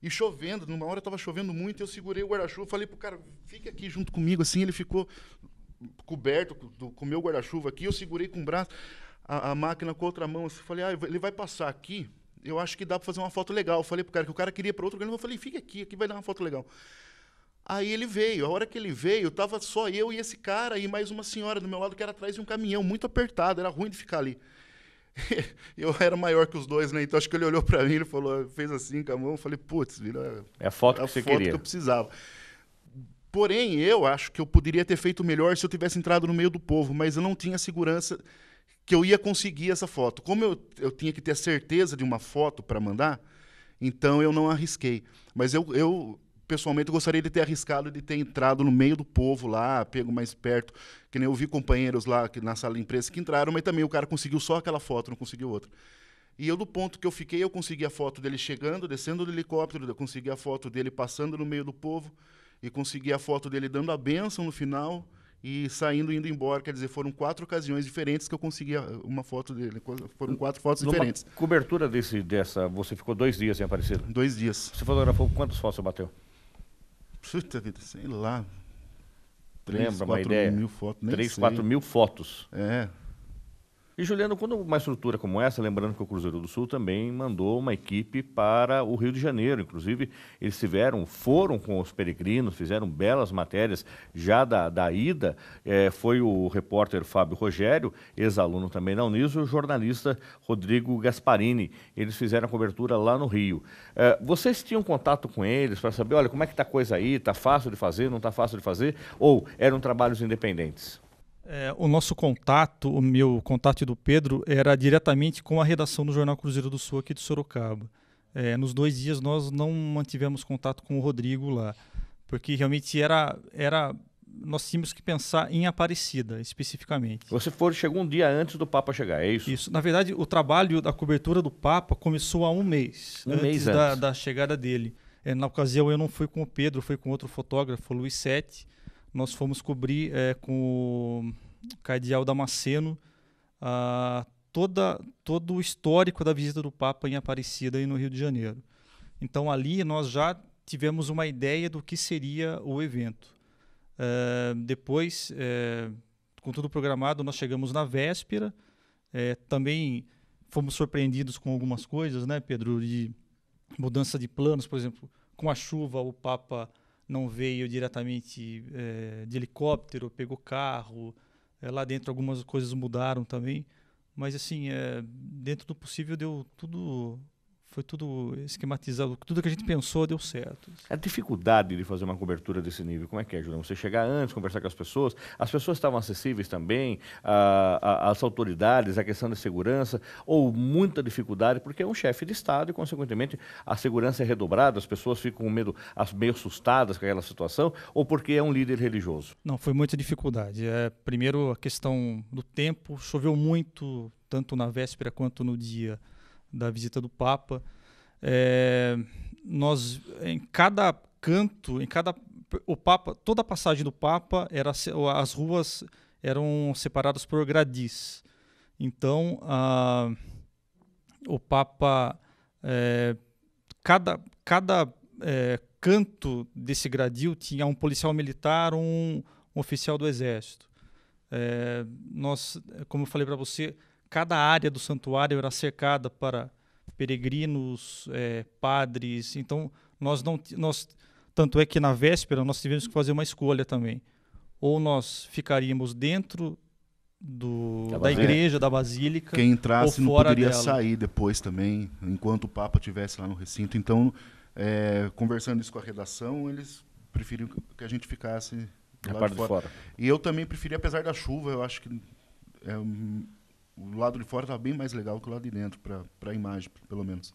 E chovendo, numa hora estava chovendo muito, eu segurei o guarda-chuva, falei pro cara, fica aqui junto comigo, assim, ele ficou coberto do, com o meu guarda-chuva aqui, eu segurei com o braço a, a máquina com a outra mão, assim, falei, ah, ele vai passar aqui, eu acho que dá para fazer uma foto legal. Eu falei pro cara que o cara queria para outro lugar, eu falei, fica aqui, aqui vai dar uma foto legal. Aí ele veio. A hora que ele veio, tava só eu e esse cara e mais uma senhora do meu lado que era atrás de um caminhão muito apertado, era ruim de ficar ali. [laughs] eu era maior que os dois, né? Então acho que ele olhou para mim, ele falou, fez assim com a mão, eu falei, putz, vira. É a foto, é a que, você foto queria. que eu precisava. Porém, eu acho que eu poderia ter feito melhor se eu tivesse entrado no meio do povo, mas eu não tinha segurança que eu ia conseguir essa foto. Como eu, eu tinha que ter a certeza de uma foto para mandar, então eu não arrisquei. Mas eu, eu pessoalmente gostaria de ter arriscado de ter entrado no meio do povo lá, pego mais perto, que nem eu vi companheiros lá que, na sala de imprensa que entraram, mas também o cara conseguiu só aquela foto, não conseguiu outra. E eu, do ponto que eu fiquei, eu consegui a foto dele chegando, descendo do helicóptero, eu consegui a foto dele passando no meio do povo, e consegui a foto dele dando a benção no final e saindo indo embora. Quer dizer, foram quatro ocasiões diferentes que eu consegui ah, uma foto dele. Foram quatro fotos Numa diferentes. Cobertura desse, dessa, você ficou dois dias em Aparecida? Dois dias. Você fotografou quantas fotos você bateu? Puta vida, sei lá. 3, Lembra 4 uma ideia? mil fotos, nem 3, sei. 4 mil fotos. É. E, Juliano, quando uma estrutura como essa, lembrando que o Cruzeiro do Sul também mandou uma equipe para o Rio de Janeiro, inclusive eles tiveram, foram com os peregrinos, fizeram belas matérias já da, da ida, é, foi o repórter Fábio Rogério, ex-aluno também da Uniso, e o jornalista Rodrigo Gasparini, eles fizeram a cobertura lá no Rio. É, vocês tinham contato com eles para saber, olha, como é que está a coisa aí, está fácil de fazer, não está fácil de fazer, ou eram trabalhos independentes? É, o nosso contato, o meu contato e do Pedro, era diretamente com a redação do Jornal Cruzeiro do Sul aqui de Sorocaba. É, nos dois dias nós não mantivemos contato com o Rodrigo lá, porque realmente era, era nós tínhamos que pensar em Aparecida, especificamente. Você for, chegou um dia antes do Papa chegar, é isso? Isso. Na verdade, o trabalho da cobertura do Papa começou há um mês, um antes, mês antes. Da, da chegada dele. É, na ocasião, eu não fui com o Pedro, fui com outro fotógrafo, Luiz Sete, nós fomos cobrir é, com o cardeal Damasceno a, toda, todo o histórico da visita do Papa em Aparecida e no Rio de Janeiro. Então ali nós já tivemos uma ideia do que seria o evento. É, depois, é, com tudo programado, nós chegamos na véspera. É, também fomos surpreendidos com algumas coisas, né, Pedro? De mudança de planos, por exemplo, com a chuva o Papa não veio diretamente é, de helicóptero, pegou carro. É, lá dentro algumas coisas mudaram também. Mas assim, é, dentro do possível deu tudo foi tudo esquematizado, tudo que a gente pensou deu certo. A dificuldade de fazer uma cobertura desse nível, como é que é, Julião? Você chegar antes, conversar com as pessoas, as pessoas estavam acessíveis também, a, a, as autoridades, a questão da segurança, ou muita dificuldade, porque é um chefe de Estado e, consequentemente, a segurança é redobrada, as pessoas ficam com medo, as meio assustadas com aquela situação, ou porque é um líder religioso? Não, foi muita dificuldade. É, primeiro, a questão do tempo, choveu muito, tanto na véspera quanto no dia da visita do Papa. É, nós, em cada canto, em cada o Papa, toda a passagem do Papa era as ruas eram separadas por gradis. Então, o Papa é, cada cada é, canto desse gradil tinha um policial militar, um, um oficial do exército. É, nós, como eu falei para você, Cada área do santuário era cercada para peregrinos, é, padres. Então, nós não. Nós, tanto é que na véspera nós tivemos que fazer uma escolha também. Ou nós ficaríamos dentro do, da, igreja, da basílica. Quem entrasse não poderia dela. sair depois também, enquanto o Papa estivesse lá no recinto. Então, é, conversando isso com a redação, eles preferiam que a gente ficasse do lado de fora. fora. E eu também preferi, apesar da chuva, eu acho que é, o lado de fora estava tá bem mais legal que o lado de dentro, para a imagem, pelo menos.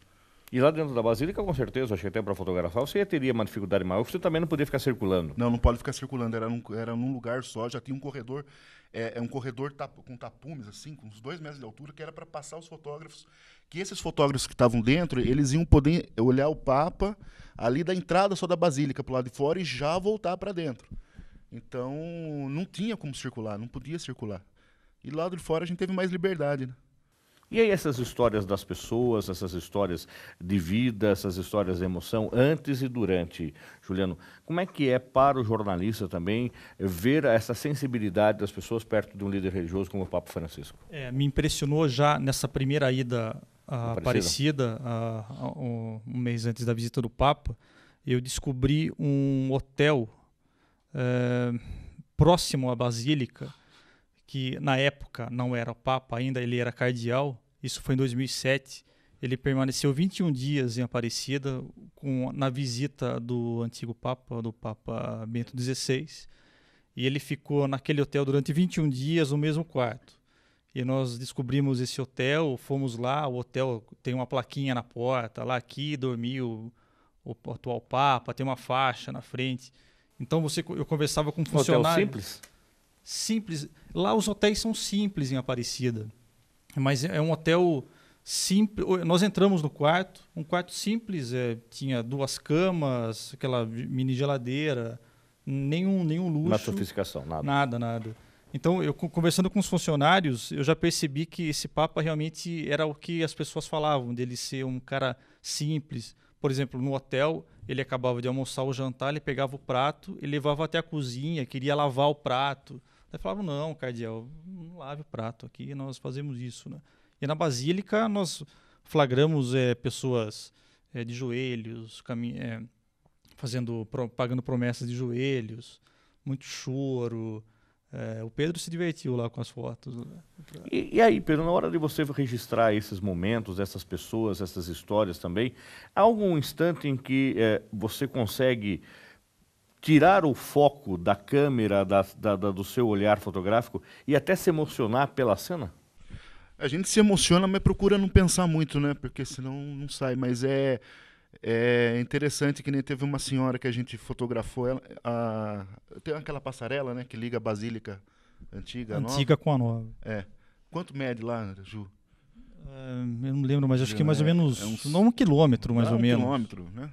E lá dentro da Basílica, com certeza, acho que até para fotografar, você teria uma dificuldade maior, você também não podia ficar circulando. Não, não pode ficar circulando, era num, era num lugar só, já tinha um corredor, é, é um corredor tap, com tapumes, assim, com uns dois metros de altura, que era para passar os fotógrafos, que esses fotógrafos que estavam dentro, eles iam poder olhar o Papa ali da entrada só da Basílica, para lado de fora, e já voltar para dentro. Então, não tinha como circular, não podia circular. E do lado de fora a gente teve mais liberdade, né? E aí essas histórias das pessoas, essas histórias de vida, essas histórias de emoção, antes e durante, Juliano, como é que é para o jornalista também ver essa sensibilidade das pessoas perto de um líder religioso como o Papa Francisco? É, me impressionou já nessa primeira ida à ah, Aparecida, Aparecida a, ah, a, ah, um mês antes da visita do Papa, eu descobri um hotel é, próximo à Basílica, que na época não era o Papa ainda, ele era cardeal, isso foi em 2007. Ele permaneceu 21 dias em Aparecida com, na visita do antigo Papa, do Papa Bento XVI. E ele ficou naquele hotel durante 21 dias, no mesmo quarto. E nós descobrimos esse hotel, fomos lá, o hotel tem uma plaquinha na porta, lá aqui dormiu o, o atual Papa, tem uma faixa na frente. Então você, eu conversava com um funcionário. Hotel simples? simples. Lá os hotéis são simples em Aparecida, mas é um hotel simples. Nós entramos no quarto, um quarto simples, é, tinha duas camas, aquela mini geladeira, nenhum, nenhum luxo. Na sofisticação, nada. Nada, nada. Então, eu conversando com os funcionários, eu já percebi que esse Papa realmente era o que as pessoas falavam, dele ser um cara simples. Por exemplo, no hotel, ele acabava de almoçar ou jantar, ele pegava o prato, ele levava até a cozinha, queria lavar o prato eles falavam, não, cardeal, não lave o prato aqui, nós fazemos isso. Né? E na Basílica nós flagramos é, pessoas é, de joelhos, é, fazendo, pro, pagando promessas de joelhos, muito choro. o Pedro se divertiu lá com as fotos. Né? E, e, aí, Pedro, na hora de você registrar esses momentos, essas pessoas, essas histórias também, há algum instante em que você consegue tirar o foco da câmera, da, da, da, do seu olhar fotográfico e até se emocionar pela cena? A gente se emociona, mas procura não pensar muito, né? Porque senão não sai. Mas é, é interessante que nem teve uma senhora que a gente fotografou. Ela, a, tem aquela passarela, né? Que liga a Basílica antiga. Antiga nova. com a nova. É. Quanto mede lá, Ju? É, eu não lembro, mas acho que mais ou né? menos. É Não um quilômetro, mais ah, ou um menos. Um quilômetro, né?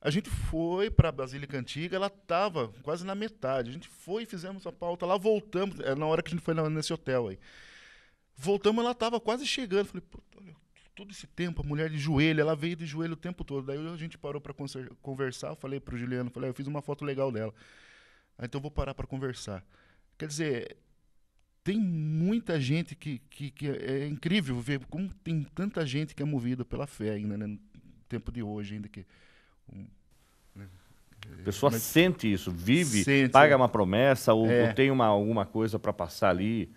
A gente foi para a Basílica Antiga, ela estava quase na metade. A gente foi, fizemos a pauta lá, voltamos. É na hora que a gente foi nesse hotel aí. Voltamos, ela estava quase chegando. Falei, puta, olha, todo esse tempo, a mulher de joelho, ela veio de joelho o tempo todo. Daí a gente parou para conversar, eu falei o Juliano, falei, ah, eu fiz uma foto legal dela. Ah, então eu vou parar para conversar. Quer dizer, tem muita gente que, que, que, é, é incrível ver como tem tanta gente que é movida pela fé ainda, né, no tempo de hoje ainda que a pessoa Mas sente isso, vive, sente. paga é. uma promessa ou, é. ou tem uma, alguma coisa para passar ali.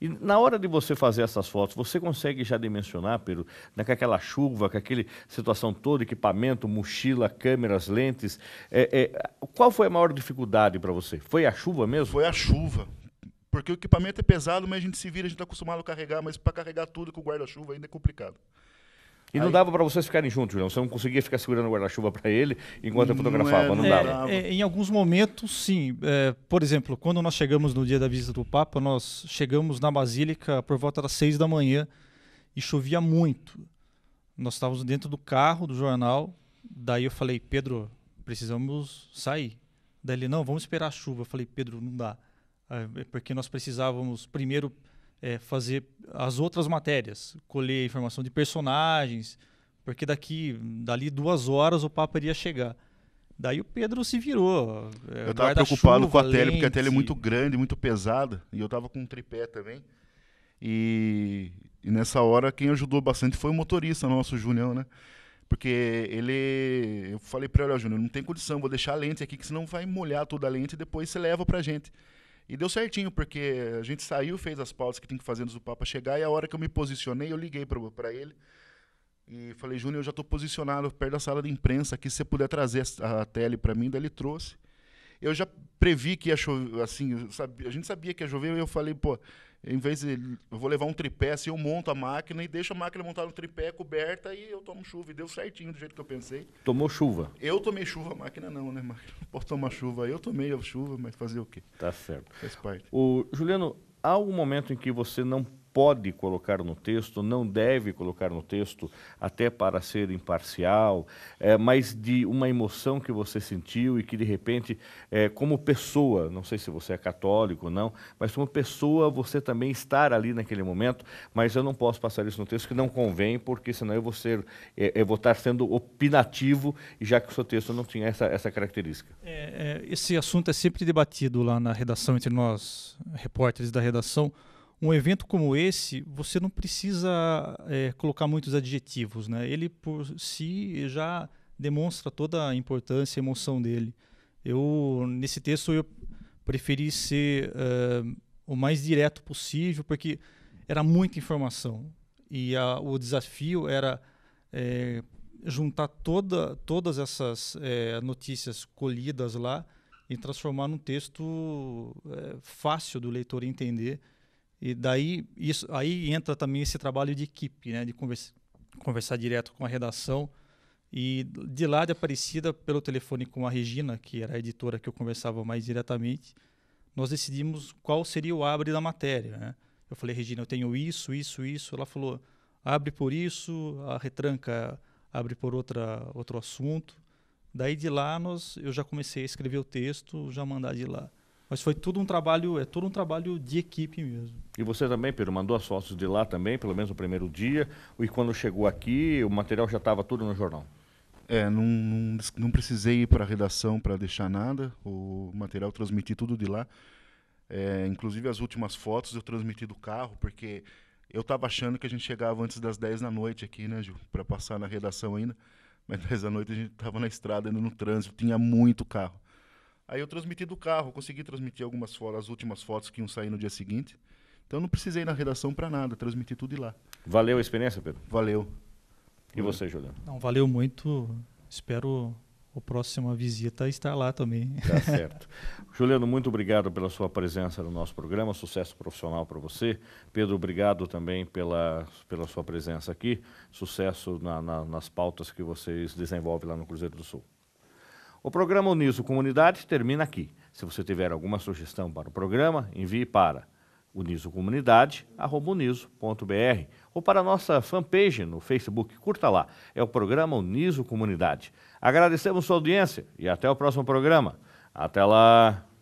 E na hora de você fazer essas fotos, você consegue já dimensionar, Pedro, né, com aquela chuva, com aquela situação toda, equipamento, mochila, câmeras, lentes. É, é, qual foi a maior dificuldade para você? Foi a chuva mesmo? Foi a chuva. Porque o equipamento é pesado, mas a gente se vira, a gente está acostumado a carregar, mas para carregar tudo com o guarda-chuva ainda é complicado. E não dava para vocês ficarem juntos, não? Você não conseguia ficar segurando o guarda-chuva para ele enquanto eu fotografava, é, não, não, dava? É, é, em alguns momentos, sim. É, por exemplo, quando nós chegamos no dia da visita do Papa, nós chegamos na Basílica por volta das seis da manhã e chovia muito. Nós estávamos dentro do carro do jornal, daí eu falei, Pedro, precisamos sair. Daí ele, não, vamos esperar a chuva. Eu falei, Pedro, não dá. É, é porque nós precisávamos primeiro é, fazer as outras matérias, colher informação de personagens, porque daqui, dali duas horas o papo iria chegar. Daí o Pedro se virou. É, eu estava preocupado com a lente. tele, porque a tele é muito grande, muito pesada, e eu estava com um tripé também. E, e, nessa hora quem ajudou bastante foi o motorista nosso, o né? Porque ele. Eu falei para ele, olha, Júnior, não tem condição, vou deixar a lente aqui, que senão vai molhar toda a lente e depois você leva pra gente. E deu certinho, porque a gente saiu, fez as pautas que tem que fazer antes do Papa chegar, e a hora que eu me posicionei, eu liguei para ele e falei, Júnior, eu já estou posicionado perto da sala de imprensa aqui, se você puder trazer a, a tele para mim, daí ele trouxe eu já previ que ia chover, assim, sabia, a gente sabia que ia chover, e eu falei, pô, em vez de eu vou levar um tripé, assim, eu monto a máquina e deixo a máquina montada no tripé, coberta, e eu tomo chuva. E deu certinho do jeito que eu pensei. Tomou chuva? Eu tomei chuva, a máquina não, né? Máquina Posso tomar chuva. Eu tomei a chuva, mas fazer o quê? Tá certo. Faz parte. O, Juliano, há algum momento em que você não pode colocar no texto, não deve colocar no texto, até para ser imparcial, é, mas de uma emoção que você sentiu e que de repente, é, como pessoa, não sei se você é católico ou não, mas como pessoa você também estar ali naquele momento, mas eu não posso passar isso no texto que não convém, porque senão eu vou, ser, é, eu vou estar sendo opinativo, já que o seu texto não tinha essa, essa característica. É, é, esse assunto é sempre debatido lá na redação entre nós, repórteres da redação um evento como esse, você não precisa é, colocar muitos adjetivos, né? Ele por si já demonstra toda a importância e emoção dele. Eu nesse texto eu preferi ser uh, o mais direto possível, porque era muita informação e a, o desafio era é, juntar toda, todas essas é, notícias colhidas lá e transformar num texto é, fácil do leitor entender e daí isso aí entra também esse trabalho de equipe, né, de conversa, conversar direto com a redação. E de lá de Aparecida, pelo telefone com a Regina, que era a editora que eu conversava mais diretamente, nós decidimos qual seria o abre da matéria. Né? Eu falei, Regina, eu tenho isso, isso, isso. Ela falou, abre por isso, a retranca abre por outra, outro assunto. Daí de lá nós, eu já comecei a escrever o texto, já mandar de lá. Mas foi tudo um trabalho, é todo um trabalho de equipe mesmo. E você também, Pedro, mandou as fotos de lá também, pelo menos no primeiro dia. E quando chegou aqui, o material já estava tudo no jornal? É, não, não, não precisei ir para a redação para deixar nada. O material transmiti tudo de lá. É, inclusive as últimas fotos eu transmiti do carro, porque eu estava achando que a gente chegava antes das 10 da noite aqui, né, Gil? Para passar na redação ainda. Mas 10 da noite a gente estava na estrada, ainda no trânsito, tinha muito carro. Aí eu transmiti do carro, consegui transmitir algumas fotos, as últimas fotos que iam sair no dia seguinte. Então não precisei ir na redação para nada, transmiti tudo de lá. Valeu a experiência, Pedro? Valeu. E você, Juliano? Não, valeu muito. Espero a próxima visita estar lá também. Tá [laughs] certo. Juliano, muito obrigado pela sua presença no nosso programa. Sucesso profissional para você. Pedro, obrigado também pela, pela sua presença aqui. Sucesso na, na, nas pautas que vocês desenvolvem lá no Cruzeiro do Sul. O programa Uniso Comunidade termina aqui. Se você tiver alguma sugestão para o programa, envie para unisocomunidade.uniso.br ou para a nossa fanpage no Facebook. Curta lá. É o programa Uniso Comunidade. Agradecemos sua audiência e até o próximo programa. Até lá!